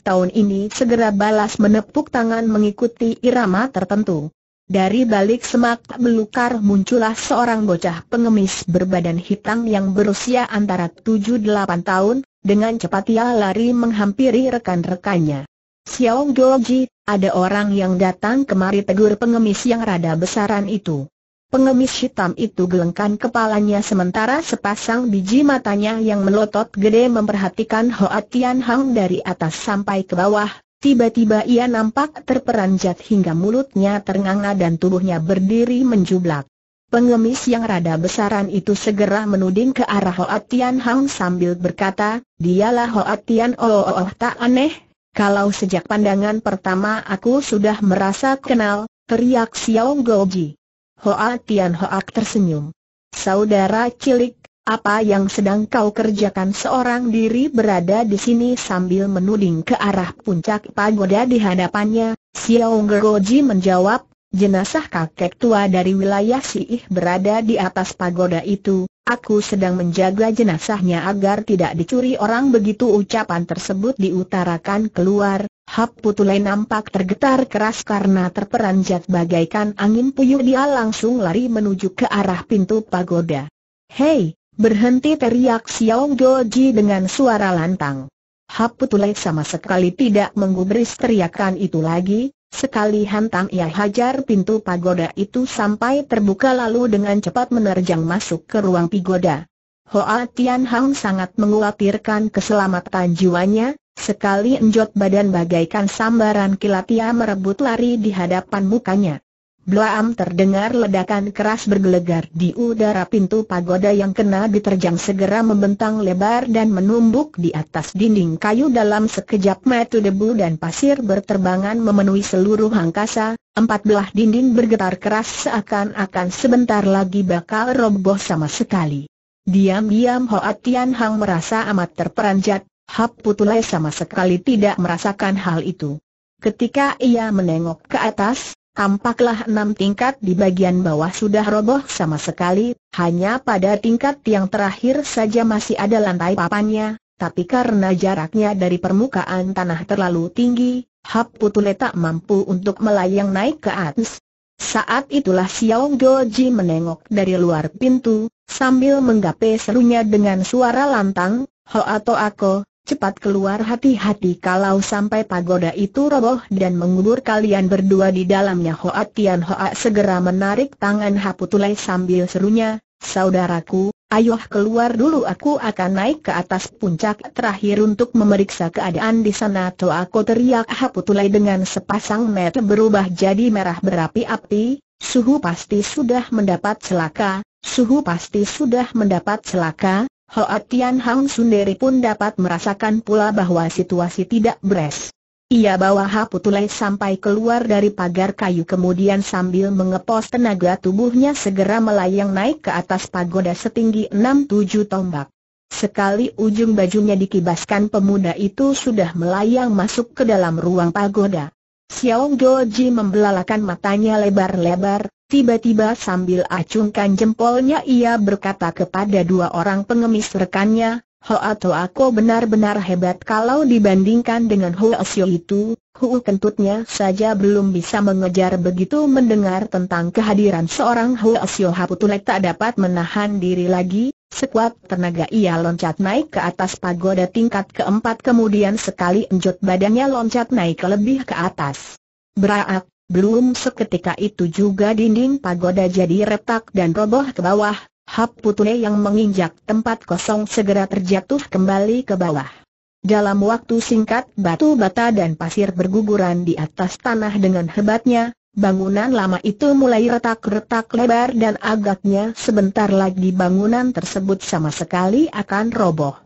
tahun ini segera balas menepuk tangan mengikuti irama tertentu. Dari balik semak belukar muncullah seorang bocah pengemis berbadan hitam yang berusia antara 7-8 tahun, dengan cepat ia lari menghampiri rekan-rekannya. Xiao Goji, ada orang yang datang kemari tegur pengemis yang rada besaran itu. Pengemis hitam itu gelengkan kepalanya sementara sepasang biji matanya yang melotot gede memperhatikan Hoa Tian Hang dari atas sampai ke bawah. Tiba-tiba ia nampak terperanjat hingga mulutnya ternganga dan tubuhnya berdiri menjublak. Pengemis yang rada besaran itu segera menuding ke arah Hoa Tian Hang sambil berkata, dialah Hoa Tian Oh, oh, oh tak aneh, kalau sejak pandangan pertama aku sudah merasa kenal, teriak Xiao Goji. Hoa Tian Hoak tersenyum. Saudara cilik, apa yang sedang kau kerjakan seorang diri berada di sini sambil menuding ke arah puncak pagoda di hadapannya, Xiao Gergoji menjawab, jenazah kakek tua dari wilayah Siih berada di atas pagoda itu, Aku sedang menjaga jenazahnya agar tidak dicuri orang begitu ucapan tersebut diutarakan keluar, Hap Putulai nampak tergetar keras karena terperanjat bagaikan angin puyuh dia langsung lari menuju ke arah pintu pagoda. Hei, berhenti teriak Xiao Goji dengan suara lantang. Hap Putulai sama sekali tidak menggubris teriakan itu lagi, Sekali hantam ia hajar pintu pagoda itu sampai terbuka lalu dengan cepat menerjang masuk ke ruang pagoda. Hoa Tian Hang sangat mengkhawatirkan keselamatan jiwanya, sekali enjot badan bagaikan sambaran kilat ia merebut lari di hadapan mukanya. Blaam terdengar ledakan keras bergelegar di udara pintu pagoda yang kena diterjang segera membentang lebar dan menumbuk di atas dinding kayu dalam sekejap metu debu dan pasir berterbangan memenuhi seluruh angkasa, empat belah dinding bergetar keras seakan-akan sebentar lagi bakal roboh sama sekali. Diam-diam Hoa Tian Hang merasa amat terperanjat, Hap Putulai sama sekali tidak merasakan hal itu. Ketika ia menengok ke atas, Tampaklah enam tingkat di bagian bawah sudah roboh sama sekali, hanya pada tingkat yang terakhir saja masih ada lantai papannya, tapi karena jaraknya dari permukaan tanah terlalu tinggi, Hap Putule tak mampu untuk melayang naik ke atas. Saat itulah Xiao Goji menengok dari luar pintu, sambil menggapai serunya dengan suara lantang, Ho atau aku, cepat keluar hati-hati kalau sampai pagoda itu roboh dan mengubur kalian berdua di dalamnya Hoa Tian Hoa segera menarik tangan Haputulai sambil serunya, saudaraku, ayoh keluar dulu aku akan naik ke atas puncak terakhir untuk memeriksa keadaan di sana aku teriak Haputulai dengan sepasang mata berubah jadi merah berapi-api, suhu pasti sudah mendapat celaka, suhu pasti sudah mendapat celaka, Hoa Tian Hang Sunderi pun dapat merasakan pula bahwa situasi tidak beres. Ia bawa Putulai sampai keluar dari pagar kayu kemudian sambil mengepos tenaga tubuhnya segera melayang naik ke atas pagoda setinggi 6-7 tombak. Sekali ujung bajunya dikibaskan pemuda itu sudah melayang masuk ke dalam ruang pagoda. Xiao Goji membelalakan matanya lebar-lebar, Tiba-tiba sambil acungkan jempolnya ia berkata kepada dua orang pengemis rekannya, Hoa atau aku benar-benar hebat kalau dibandingkan dengan Hoa Sio itu, Hu kentutnya saja belum bisa mengejar begitu mendengar tentang kehadiran seorang Hoa Sio Haputulek tak dapat menahan diri lagi, Sekuat tenaga ia loncat naik ke atas pagoda tingkat keempat kemudian sekali enjot badannya loncat naik lebih ke atas. Beraak, belum seketika itu juga dinding pagoda jadi retak dan roboh ke bawah, Hap Putune yang menginjak tempat kosong segera terjatuh kembali ke bawah. Dalam waktu singkat batu bata dan pasir berguguran di atas tanah dengan hebatnya, bangunan lama itu mulai retak-retak lebar dan agaknya sebentar lagi bangunan tersebut sama sekali akan roboh.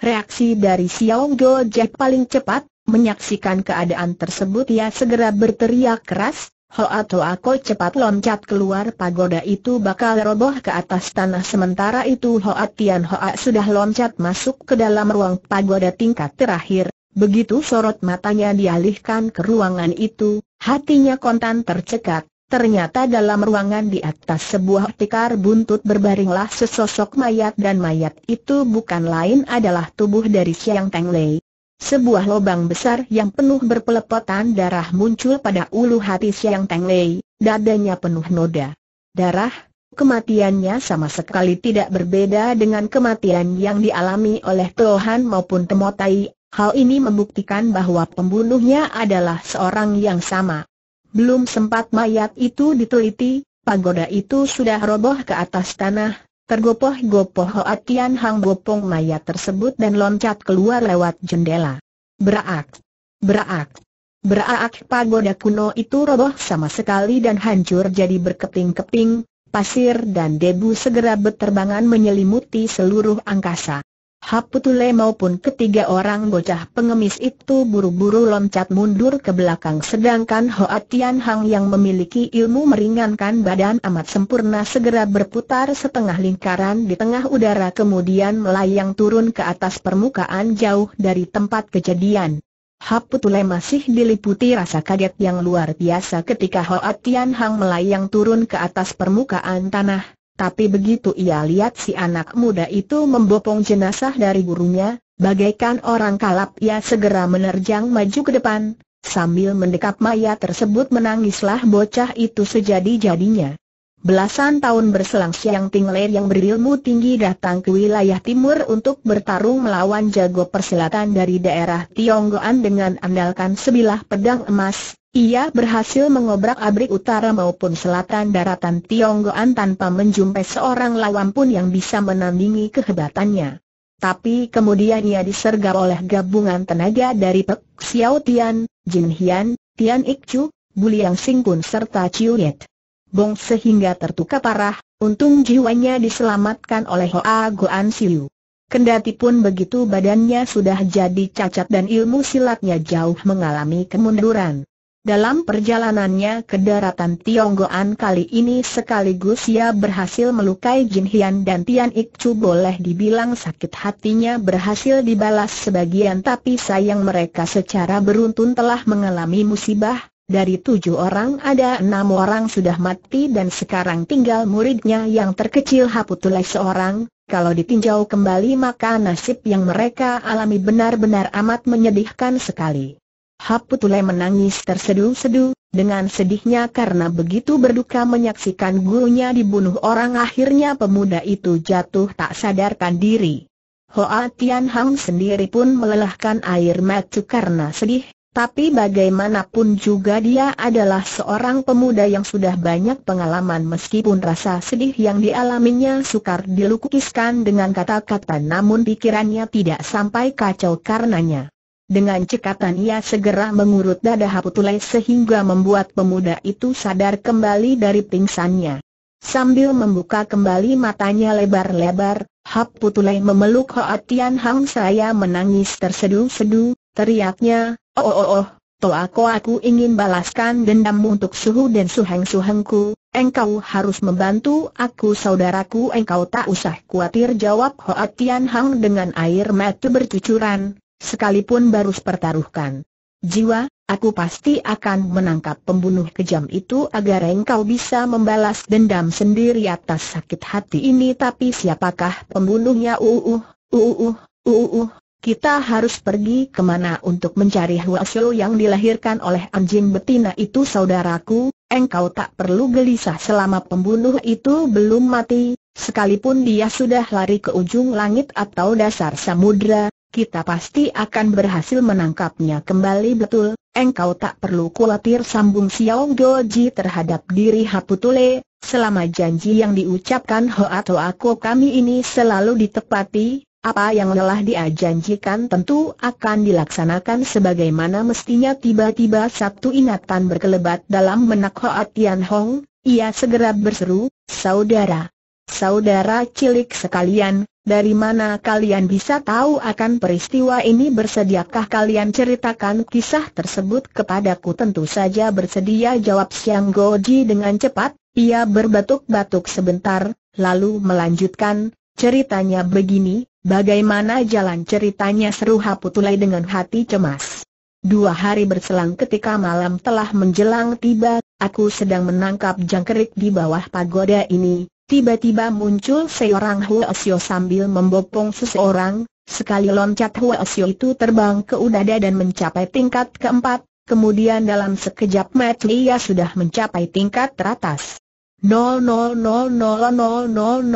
Reaksi dari Xiao Go paling cepat, Menyaksikan keadaan tersebut ia segera berteriak keras, Hoa Toa Ko cepat loncat keluar pagoda itu bakal roboh ke atas tanah sementara itu Hoa Tian Hoa sudah loncat masuk ke dalam ruang pagoda tingkat terakhir. Begitu sorot matanya dialihkan ke ruangan itu, hatinya kontan tercekat. Ternyata dalam ruangan di atas sebuah tikar buntut berbaringlah sesosok mayat dan mayat itu bukan lain adalah tubuh dari Siang Teng Lei. Sebuah lubang besar yang penuh berpelepotan darah muncul pada ulu hati Siang Teng Lei, dadanya penuh noda. Darah, kematiannya sama sekali tidak berbeda dengan kematian yang dialami oleh Tohan maupun Temotai, hal ini membuktikan bahwa pembunuhnya adalah seorang yang sama. Belum sempat mayat itu diteliti, pagoda itu sudah roboh ke atas tanah, tergopoh-gopoh Hoa Tian Hang gopong mayat tersebut dan loncat keluar lewat jendela. Beraak! Beraak! Beraak pagoda kuno itu roboh sama sekali dan hancur jadi berkeping-keping, pasir dan debu segera berterbangan menyelimuti seluruh angkasa. Haputule maupun ketiga orang bocah pengemis itu buru-buru loncat mundur ke belakang sedangkan Hoa Tian Hang yang memiliki ilmu meringankan badan amat sempurna segera berputar setengah lingkaran di tengah udara kemudian melayang turun ke atas permukaan jauh dari tempat kejadian. Haputule masih diliputi rasa kaget yang luar biasa ketika Hoa Tian Hang melayang turun ke atas permukaan tanah. Tapi begitu ia lihat si anak muda itu membopong jenazah dari gurunya, bagaikan orang kalap ia segera menerjang maju ke depan, sambil mendekap mayat tersebut menangislah bocah itu sejadi-jadinya. Belasan tahun berselang Siang Tingler yang berilmu tinggi datang ke wilayah timur untuk bertarung melawan jago persilatan dari daerah Tionggoan dengan andalkan sebilah pedang emas, ia berhasil mengobrak-abrik utara maupun selatan daratan Tionggoan tanpa menjumpai seorang lawan pun yang bisa menandingi kehebatannya. Tapi kemudian ia disergap oleh gabungan tenaga dari Pek Xiao Tian, Jin Hian, Tian Ik Chu, Buliang Singkun serta Chiu Yet. Bong sehingga tertukar parah, untung jiwanya diselamatkan oleh Hoa Goan Siu. Kendati pun begitu badannya sudah jadi cacat dan ilmu silatnya jauh mengalami kemunduran. Dalam perjalanannya ke daratan Tionggoan kali ini sekaligus ia berhasil melukai Jin Hian dan Tian Ik Chu boleh dibilang sakit hatinya berhasil dibalas sebagian tapi sayang mereka secara beruntun telah mengalami musibah, dari tujuh orang ada enam orang sudah mati dan sekarang tinggal muridnya yang terkecil Haputulai seorang, kalau ditinjau kembali maka nasib yang mereka alami benar-benar amat menyedihkan sekali. Haputule menangis tersedu-sedu, dengan sedihnya karena begitu berduka menyaksikan gurunya dibunuh orang akhirnya pemuda itu jatuh tak sadarkan diri. Hoa Tian Hang sendiri pun melelahkan air mata karena sedih, tapi bagaimanapun juga dia adalah seorang pemuda yang sudah banyak pengalaman meskipun rasa sedih yang dialaminya sukar dilukiskan dengan kata-kata namun pikirannya tidak sampai kacau karenanya. Dengan cekatan ia segera mengurut dada Haputulai sehingga membuat pemuda itu sadar kembali dari pingsannya. Sambil membuka kembali matanya lebar-lebar, Haputulai memeluk Hoatian Hang saya menangis tersedu-sedu, teriaknya, oh oh oh, oh Toako aku ingin balaskan dendammu untuk suhu dan suheng-suhengku, engkau harus membantu aku saudaraku engkau tak usah khawatir jawab Hoatian Hang dengan air mata bercucuran, sekalipun baru pertaruhkan. Jiwa, aku pasti akan menangkap pembunuh kejam itu agar engkau bisa membalas dendam sendiri atas sakit hati ini tapi siapakah pembunuhnya uuh, uuh, uh, uuh, uh, uh, kita harus pergi kemana untuk mencari Huasyo yang dilahirkan oleh anjing betina itu saudaraku, engkau tak perlu gelisah selama pembunuh itu belum mati, sekalipun dia sudah lari ke ujung langit atau dasar samudra, kita pasti akan berhasil menangkapnya kembali betul, engkau tak perlu khawatir sambung Xiao Goji terhadap diri Haputule, selama janji yang diucapkan Ho atau aku kami ini selalu ditepati, apa yang telah dia janjikan tentu akan dilaksanakan sebagaimana mestinya tiba-tiba satu ingatan berkelebat dalam menak Ho Atian Hong, ia segera berseru, saudara, Saudara cilik sekalian, dari mana kalian bisa tahu akan peristiwa ini bersediakah kalian ceritakan kisah tersebut kepadaku? Tentu saja bersedia jawab Siang Goji dengan cepat, ia berbatuk-batuk sebentar, lalu melanjutkan, ceritanya begini, bagaimana jalan ceritanya seru Haputulai dengan hati cemas. Dua hari berselang ketika malam telah menjelang tiba, aku sedang menangkap jangkrik di bawah pagoda ini, Tiba-tiba muncul seorang hua Osio sambil membopong seseorang, sekali loncat hua Osio itu terbang ke udara dan mencapai tingkat keempat, kemudian dalam sekejap mata ia sudah mencapai tingkat teratas. 0000000062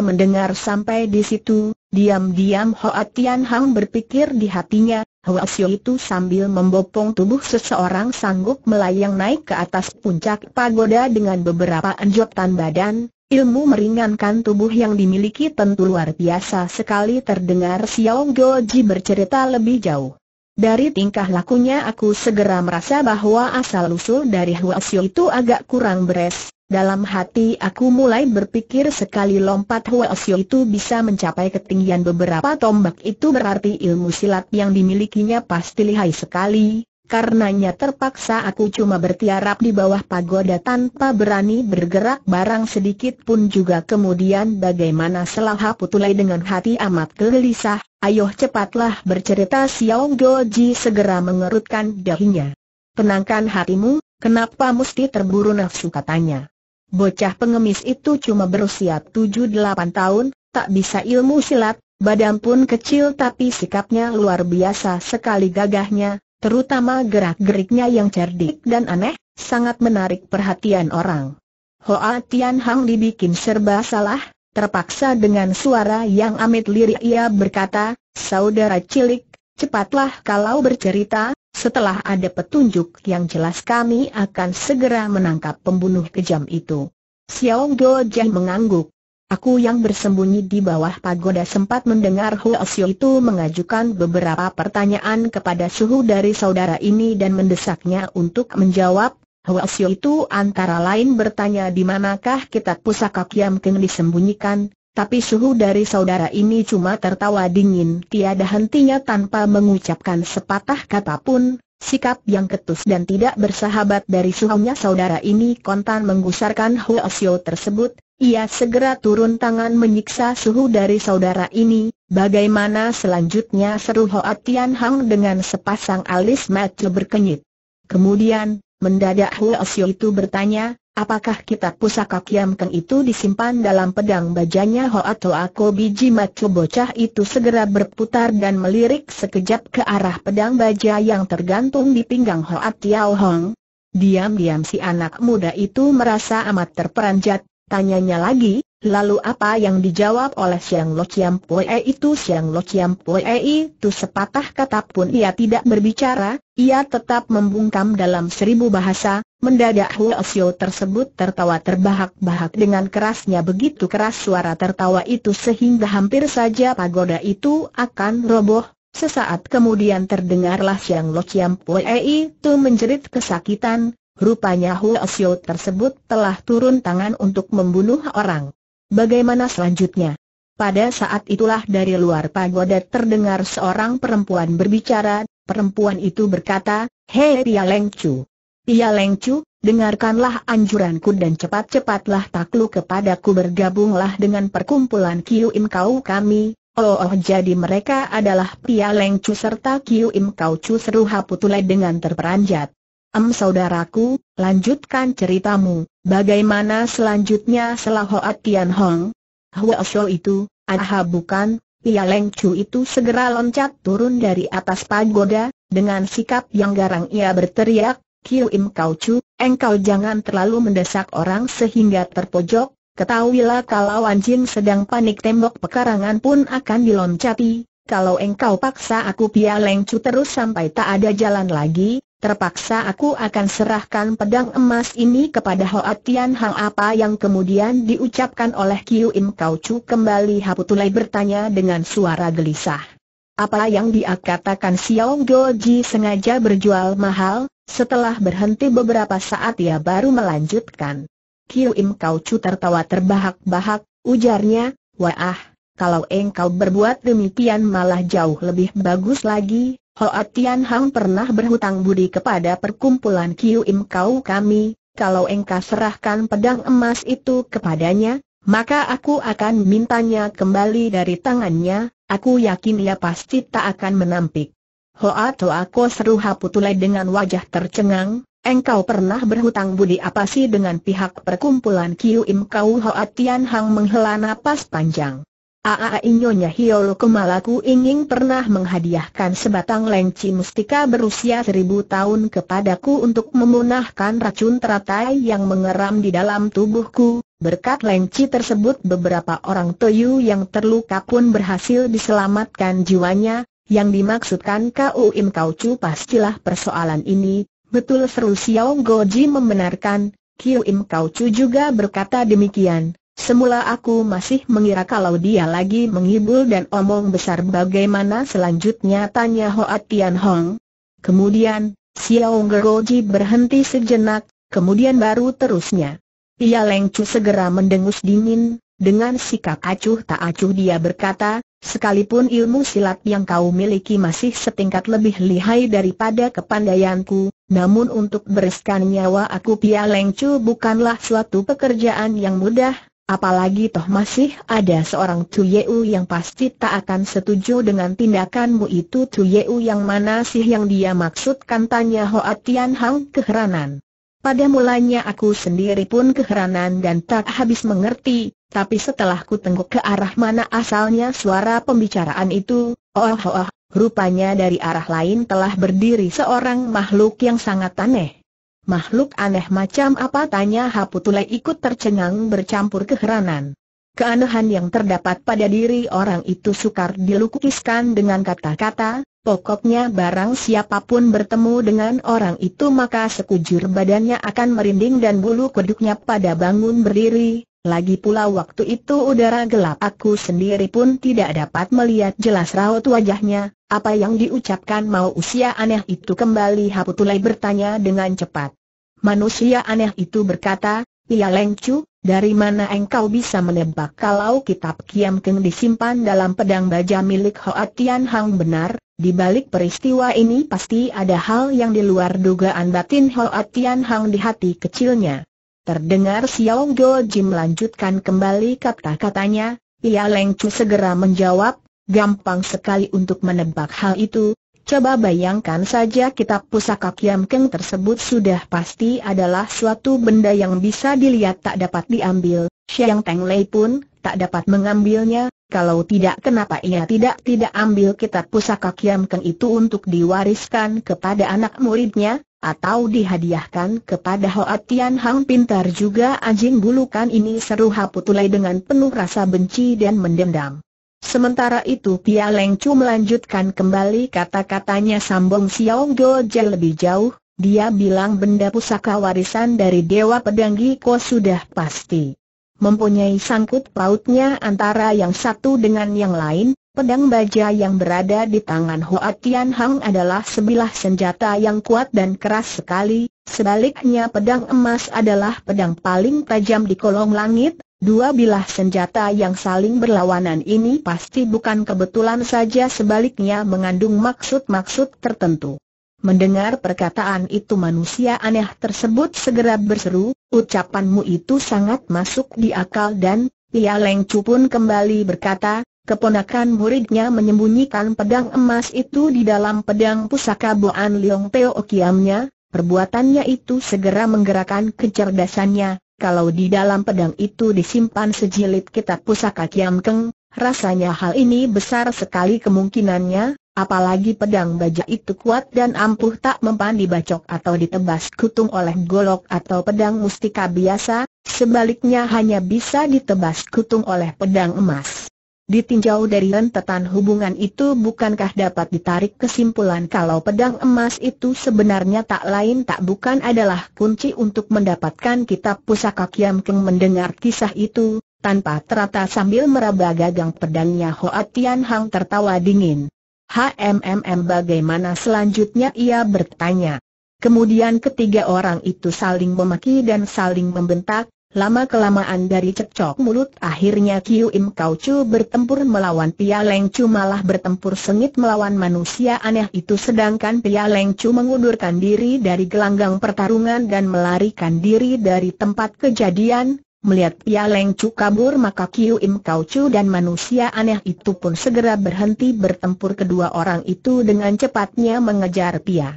mendengar sampai di situ, diam-diam Hoa Tian Hang berpikir di hatinya, Hua Xiu itu sambil membopong tubuh seseorang sanggup melayang naik ke atas puncak pagoda dengan beberapa enjotan badan, ilmu meringankan tubuh yang dimiliki tentu luar biasa sekali terdengar Xiao Goji bercerita lebih jauh. Dari tingkah lakunya aku segera merasa bahwa asal-usul dari Hua Xiu itu agak kurang beres, dalam hati aku mulai berpikir sekali lompat Hua Xiu itu bisa mencapai ketinggian beberapa tombak itu berarti ilmu silat yang dimilikinya pasti lihai sekali, Karenanya terpaksa aku cuma bertiarap di bawah pagoda tanpa berani bergerak barang sedikit pun juga kemudian bagaimana selaha putulai dengan hati amat gelisah, ayo cepatlah bercerita Xiao Goji segera mengerutkan dahinya. Tenangkan hatimu, kenapa mesti terburu nafsu katanya. Bocah pengemis itu cuma berusia 7-8 tahun, tak bisa ilmu silat, badan pun kecil tapi sikapnya luar biasa sekali gagahnya, terutama gerak-geriknya yang cerdik dan aneh, sangat menarik perhatian orang. Hoa Tian Hang dibikin serba salah, terpaksa dengan suara yang amit lirik ia berkata, Saudara cilik, cepatlah kalau bercerita, setelah ada petunjuk yang jelas kami akan segera menangkap pembunuh kejam itu. Xiao Gojai mengangguk. Aku yang bersembunyi di bawah pagoda sempat mendengar Hu Xiu itu mengajukan beberapa pertanyaan kepada suhu dari saudara ini dan mendesaknya untuk menjawab. Hu Xiu itu antara lain bertanya di manakah kitab pusaka Kiam Keng disembunyikan, tapi suhu dari saudara ini cuma tertawa dingin tiada hentinya tanpa mengucapkan sepatah kata pun, sikap yang ketus dan tidak bersahabat dari suhunya saudara ini kontan menggusarkan Hua Xiao tersebut, ia segera turun tangan menyiksa suhu dari saudara ini, bagaimana selanjutnya seru Hoa Tian Hang dengan sepasang alis mata berkenyit. Kemudian, mendadak Hua Xiao itu bertanya, Apakah kitab pusaka Kiam Keng itu disimpan dalam pedang bajanya Ho atau aku biji macu bocah itu segera berputar dan melirik sekejap ke arah pedang baja yang tergantung di pinggang Hoat Tiao Hong. Diam-diam si anak muda itu merasa amat terperanjat, tanyanya lagi, Lalu apa yang dijawab oleh Siang Lo Chiam Poe itu Siang Lo Chiam Poe itu sepatah kata pun ia tidak berbicara, ia tetap membungkam dalam seribu bahasa, mendadak Hu Xiao tersebut tertawa terbahak-bahak dengan kerasnya begitu keras suara tertawa itu sehingga hampir saja pagoda itu akan roboh, sesaat kemudian terdengarlah Siang Lo Chiam Poe itu menjerit kesakitan, rupanya Hu Xiao tersebut telah turun tangan untuk membunuh orang. Bagaimana selanjutnya? Pada saat itulah dari luar pagoda terdengar seorang perempuan berbicara, perempuan itu berkata, Hei Pia Lengcu! Pia Lengcu, dengarkanlah anjuranku dan cepat-cepatlah takluk kepadaku bergabunglah dengan perkumpulan Kiu Im Kau kami. Oh, oh jadi mereka adalah Pia Lengcu serta Kiu Im Kau Chu seru Haputulai dengan terperanjat. Em saudaraku, lanjutkan ceritamu, Bagaimana selanjutnya setelah Hoat Tian Hong? Hua Shou itu, aha bukan, Pia Leng Chu itu segera loncat turun dari atas pagoda, dengan sikap yang garang ia berteriak, Kiu Im Kau Chu, engkau jangan terlalu mendesak orang sehingga terpojok, ketahuilah kalau anjing sedang panik tembok pekarangan pun akan diloncati, kalau engkau paksa aku Pia Leng Chu terus sampai tak ada jalan lagi, Terpaksa aku akan serahkan pedang emas ini kepada Hoa Tian Hang apa yang kemudian diucapkan oleh Kiu Im Kau Chu kembali Haputulai bertanya dengan suara gelisah. Apa yang dia katakan Xiao Goji sengaja berjual mahal, setelah berhenti beberapa saat ia baru melanjutkan. Kiu Im Kau Chu tertawa terbahak-bahak, ujarnya, wah kalau engkau berbuat demikian malah jauh lebih bagus lagi, Hoa Tian Hang pernah berhutang budi kepada perkumpulan Kiu Im Kau kami, kalau engkau serahkan pedang emas itu kepadanya, maka aku akan mintanya kembali dari tangannya, aku yakin ia pasti tak akan menampik. Hoa Ko seru Haputulai dengan wajah tercengang, engkau pernah berhutang budi apa sih dengan pihak perkumpulan Kiu Im Kau Hoa Tian Hang menghela napas panjang. Aa Inyonya Hiolo Kemalaku ingin pernah menghadiahkan sebatang lenci mustika berusia seribu tahun kepadaku untuk memunahkan racun teratai yang mengeram di dalam tubuhku. Berkat lenci tersebut beberapa orang toyu yang terluka pun berhasil diselamatkan jiwanya, yang dimaksudkan Kau Im Kau Chu pastilah persoalan ini, betul seru Xiao Goji membenarkan, Kiu Im Kau Chu juga berkata demikian. Semula aku masih mengira kalau dia lagi mengibul dan omong besar bagaimana selanjutnya tanya Hoa Tian Hong. Kemudian, Xiao Geroji berhenti sejenak, kemudian baru terusnya. Ia Lengcu segera mendengus dingin, dengan sikap acuh tak acuh dia berkata, sekalipun ilmu silat yang kau miliki masih setingkat lebih lihai daripada kepandaianku, namun untuk bereskan nyawa aku Pia Lengcu bukanlah suatu pekerjaan yang mudah, Apalagi toh masih ada seorang Tu Yeu yang pasti tak akan setuju dengan tindakanmu itu Tu Yeu yang mana sih yang dia maksudkan tanya Hoa Tian Hang keheranan. Pada mulanya aku sendiri pun keheranan dan tak habis mengerti, tapi setelah ku tengok ke arah mana asalnya suara pembicaraan itu, oh oh, oh rupanya dari arah lain telah berdiri seorang makhluk yang sangat aneh. Makhluk aneh macam apa tanya Haputule ikut tercengang bercampur keheranan. Keanehan yang terdapat pada diri orang itu sukar dilukiskan dengan kata-kata, pokoknya barang siapapun bertemu dengan orang itu maka sekujur badannya akan merinding dan bulu kuduknya pada bangun berdiri, lagi pula waktu itu udara gelap aku sendiri pun tidak dapat melihat jelas raut wajahnya, apa yang diucapkan mau usia aneh itu kembali Haputulai bertanya dengan cepat. Manusia aneh itu berkata, Ia Lengcu, dari mana engkau bisa menebak kalau kitab Kiam Keng disimpan dalam pedang baja milik Hoa Tian Hang benar, di balik peristiwa ini pasti ada hal yang di luar dugaan batin Hoa Tian Hang di hati kecilnya. Terdengar Xiao Go Jim melanjutkan kembali kata-katanya, Ia Lengcu segera menjawab, gampang sekali untuk menebak hal itu, Coba bayangkan saja kitab pusaka Kiam Keng tersebut sudah pasti adalah suatu benda yang bisa dilihat tak dapat diambil. Xiang Teng Lei pun tak dapat mengambilnya, kalau tidak kenapa ia tidak-tidak ambil kitab pusaka Kiam Keng itu untuk diwariskan kepada anak muridnya, atau dihadiahkan kepada Hoa Tian Hang pintar juga anjing bulukan ini seru Haputulai dengan penuh rasa benci dan mendendam. Sementara itu Pia Leng Chu melanjutkan kembali kata-katanya sambung Xiao Goje lebih jauh, dia bilang benda pusaka warisan dari Dewa pedanggi Giko sudah pasti mempunyai sangkut pautnya antara yang satu dengan yang lain, pedang baja yang berada di tangan Hoa Tian Hang adalah sebilah senjata yang kuat dan keras sekali, sebaliknya pedang emas adalah pedang paling tajam di kolong langit, Dua bilah senjata yang saling berlawanan ini pasti bukan kebetulan saja sebaliknya mengandung maksud-maksud tertentu. Mendengar perkataan itu manusia aneh tersebut segera berseru, ucapanmu itu sangat masuk di akal dan, Lia Lengcu pun kembali berkata, keponakan muridnya menyembunyikan pedang emas itu di dalam pedang pusaka Boan Leong Teo Okiamnya. perbuatannya itu segera menggerakkan kecerdasannya, kalau di dalam pedang itu disimpan sejilid kitab pusaka Kiam Keng, rasanya hal ini besar sekali kemungkinannya, apalagi pedang baja itu kuat dan ampuh tak mempan dibacok atau ditebas kutung oleh golok atau pedang mustika biasa, sebaliknya hanya bisa ditebas kutung oleh pedang emas. Ditinjau dari rentetan hubungan itu bukankah dapat ditarik kesimpulan kalau pedang emas itu sebenarnya tak lain tak bukan adalah kunci untuk mendapatkan kitab pusaka Kiam Keng mendengar kisah itu, tanpa terata sambil meraba gagang pedangnya Hoa Tian Hang tertawa dingin. HMMM bagaimana selanjutnya ia bertanya. Kemudian ketiga orang itu saling memaki dan saling membentak, Lama-kelamaan dari cekcok mulut akhirnya Kiu Im Kau Chu bertempur melawan Pia Leng Chu malah bertempur sengit melawan manusia aneh itu sedangkan Pia Leng Chu mengundurkan diri dari gelanggang pertarungan dan melarikan diri dari tempat kejadian. Melihat Pia Leng Chu kabur maka Kiu Im Kau Chu dan manusia aneh itu pun segera berhenti bertempur kedua orang itu dengan cepatnya mengejar Pia.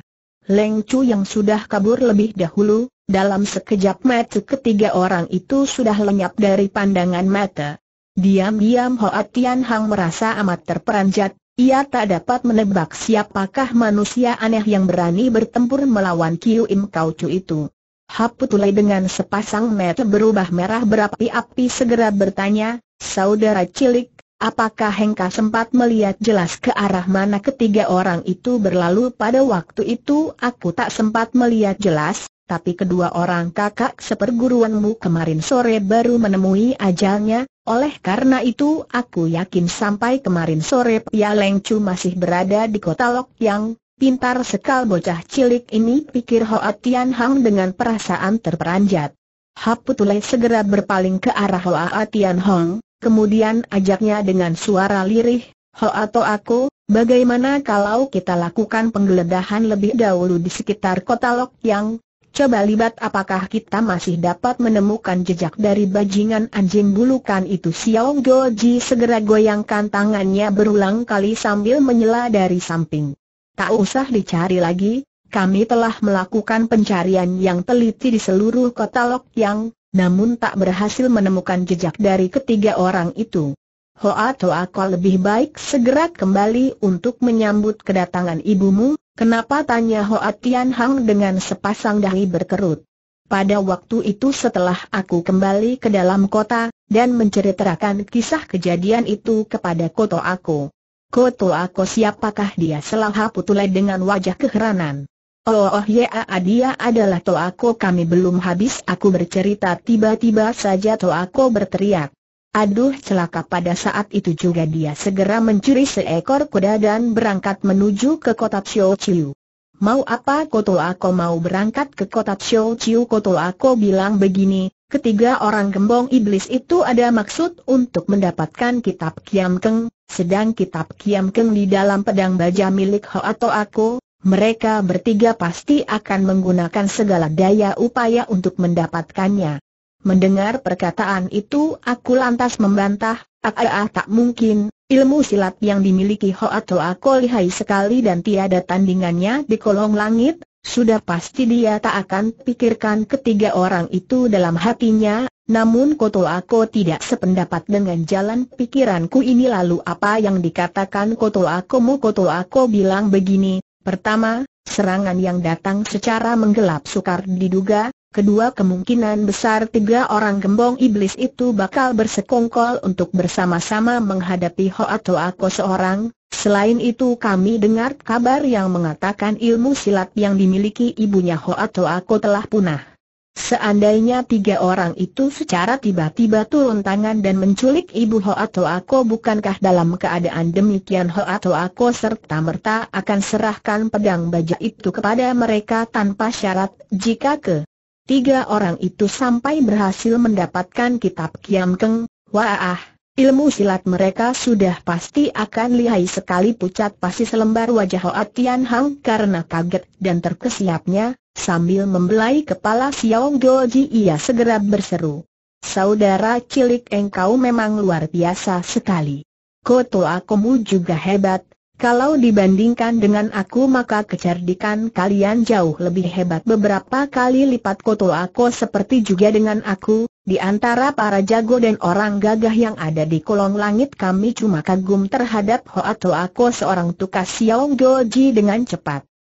Leng Chu yang sudah kabur lebih dahulu, dalam sekejap mata ketiga orang itu sudah lenyap dari pandangan mata. Diam-diam Hoa Tian Hang merasa amat terperanjat, ia tak dapat menebak siapakah manusia aneh yang berani bertempur melawan Kiu Im Kau Chu itu. Haputulai dengan sepasang mata berubah merah berapi-api segera bertanya, Saudara cilik, apakah Hengka sempat melihat jelas ke arah mana ketiga orang itu berlalu pada waktu itu aku tak sempat melihat jelas, tapi kedua orang kakak seperguruanmu kemarin sore baru menemui ajalnya, oleh karena itu aku yakin sampai kemarin sore Pia Leng Chu masih berada di kota Lok Yang, pintar sekal bocah cilik ini pikir Hoa Tian Hang dengan perasaan terperanjat. Putulai segera berpaling ke arah Hoa Tian Hang, kemudian ajaknya dengan suara lirih, Hoa To aku, Bagaimana kalau kita lakukan penggeledahan lebih dahulu di sekitar kota Lok Yang, Coba libat apakah kita masih dapat menemukan jejak dari bajingan anjing bulukan itu Xiong Goji segera goyangkan tangannya berulang kali sambil menyela dari samping. Tak usah dicari lagi, kami telah melakukan pencarian yang teliti di seluruh kota Lok Yang, namun tak berhasil menemukan jejak dari ketiga orang itu. Hoa Toa kau lebih baik segera kembali untuk menyambut kedatangan ibumu, Kenapa tanya Hoa Tian Hang dengan sepasang dahi berkerut? Pada waktu itu setelah aku kembali ke dalam kota, dan menceritakan kisah kejadian itu kepada Koto Ako. Koto Ako siapakah dia selah putulai dengan wajah keheranan. Oh, oh ya ah, dia adalah Toako kami belum habis aku bercerita tiba-tiba saja Toako berteriak. Aduh celaka pada saat itu juga dia segera mencuri seekor kuda dan berangkat menuju ke kota Chiu. Mau apa Koto aku mau berangkat ke kota Chiu Koto Ako bilang begini, ketiga orang gembong iblis itu ada maksud untuk mendapatkan kitab Kiam Keng, sedang kitab Kiam Keng di dalam pedang baja milik Ho atau aku, mereka bertiga pasti akan menggunakan segala daya upaya untuk mendapatkannya. Mendengar perkataan itu aku lantas membantah, ah, tak mungkin, ilmu silat yang dimiliki Ho atau aku lihai sekali dan tiada tandingannya di kolong langit, sudah pasti dia tak akan pikirkan ketiga orang itu dalam hatinya, namun Koto Ako tidak sependapat dengan jalan pikiranku ini lalu apa yang dikatakan Koto Ako mu Koto Ako bilang begini, pertama, serangan yang datang secara menggelap sukar diduga, Kedua kemungkinan besar tiga orang gembong iblis itu bakal bersekongkol untuk bersama-sama menghadapi Ho atau aku seorang. Selain itu kami dengar kabar yang mengatakan ilmu silat yang dimiliki ibunya Ho atau aku telah punah. Seandainya tiga orang itu secara tiba-tiba turun tangan dan menculik ibu Ho atau aku, bukankah dalam keadaan demikian Ho atau aku serta merta akan serahkan pedang baja itu kepada mereka tanpa syarat jika ke Tiga orang itu sampai berhasil mendapatkan kitab Kiam Keng, wah, ilmu silat mereka sudah pasti akan lihai sekali pucat pasti selembar wajah Hoa Tian Hang karena kaget dan terkesiapnya, sambil membelai kepala Xiao Goji ia segera berseru. Saudara cilik engkau memang luar biasa sekali. Koto akumu juga hebat, kalau dibandingkan dengan aku maka kecerdikan kalian jauh lebih hebat beberapa kali lipat koto aku seperti juga dengan aku, di antara para jago dan orang gagah yang ada di kolong langit kami cuma kagum terhadap Hoato aku seorang tukas Xiao Goji dengan cepat.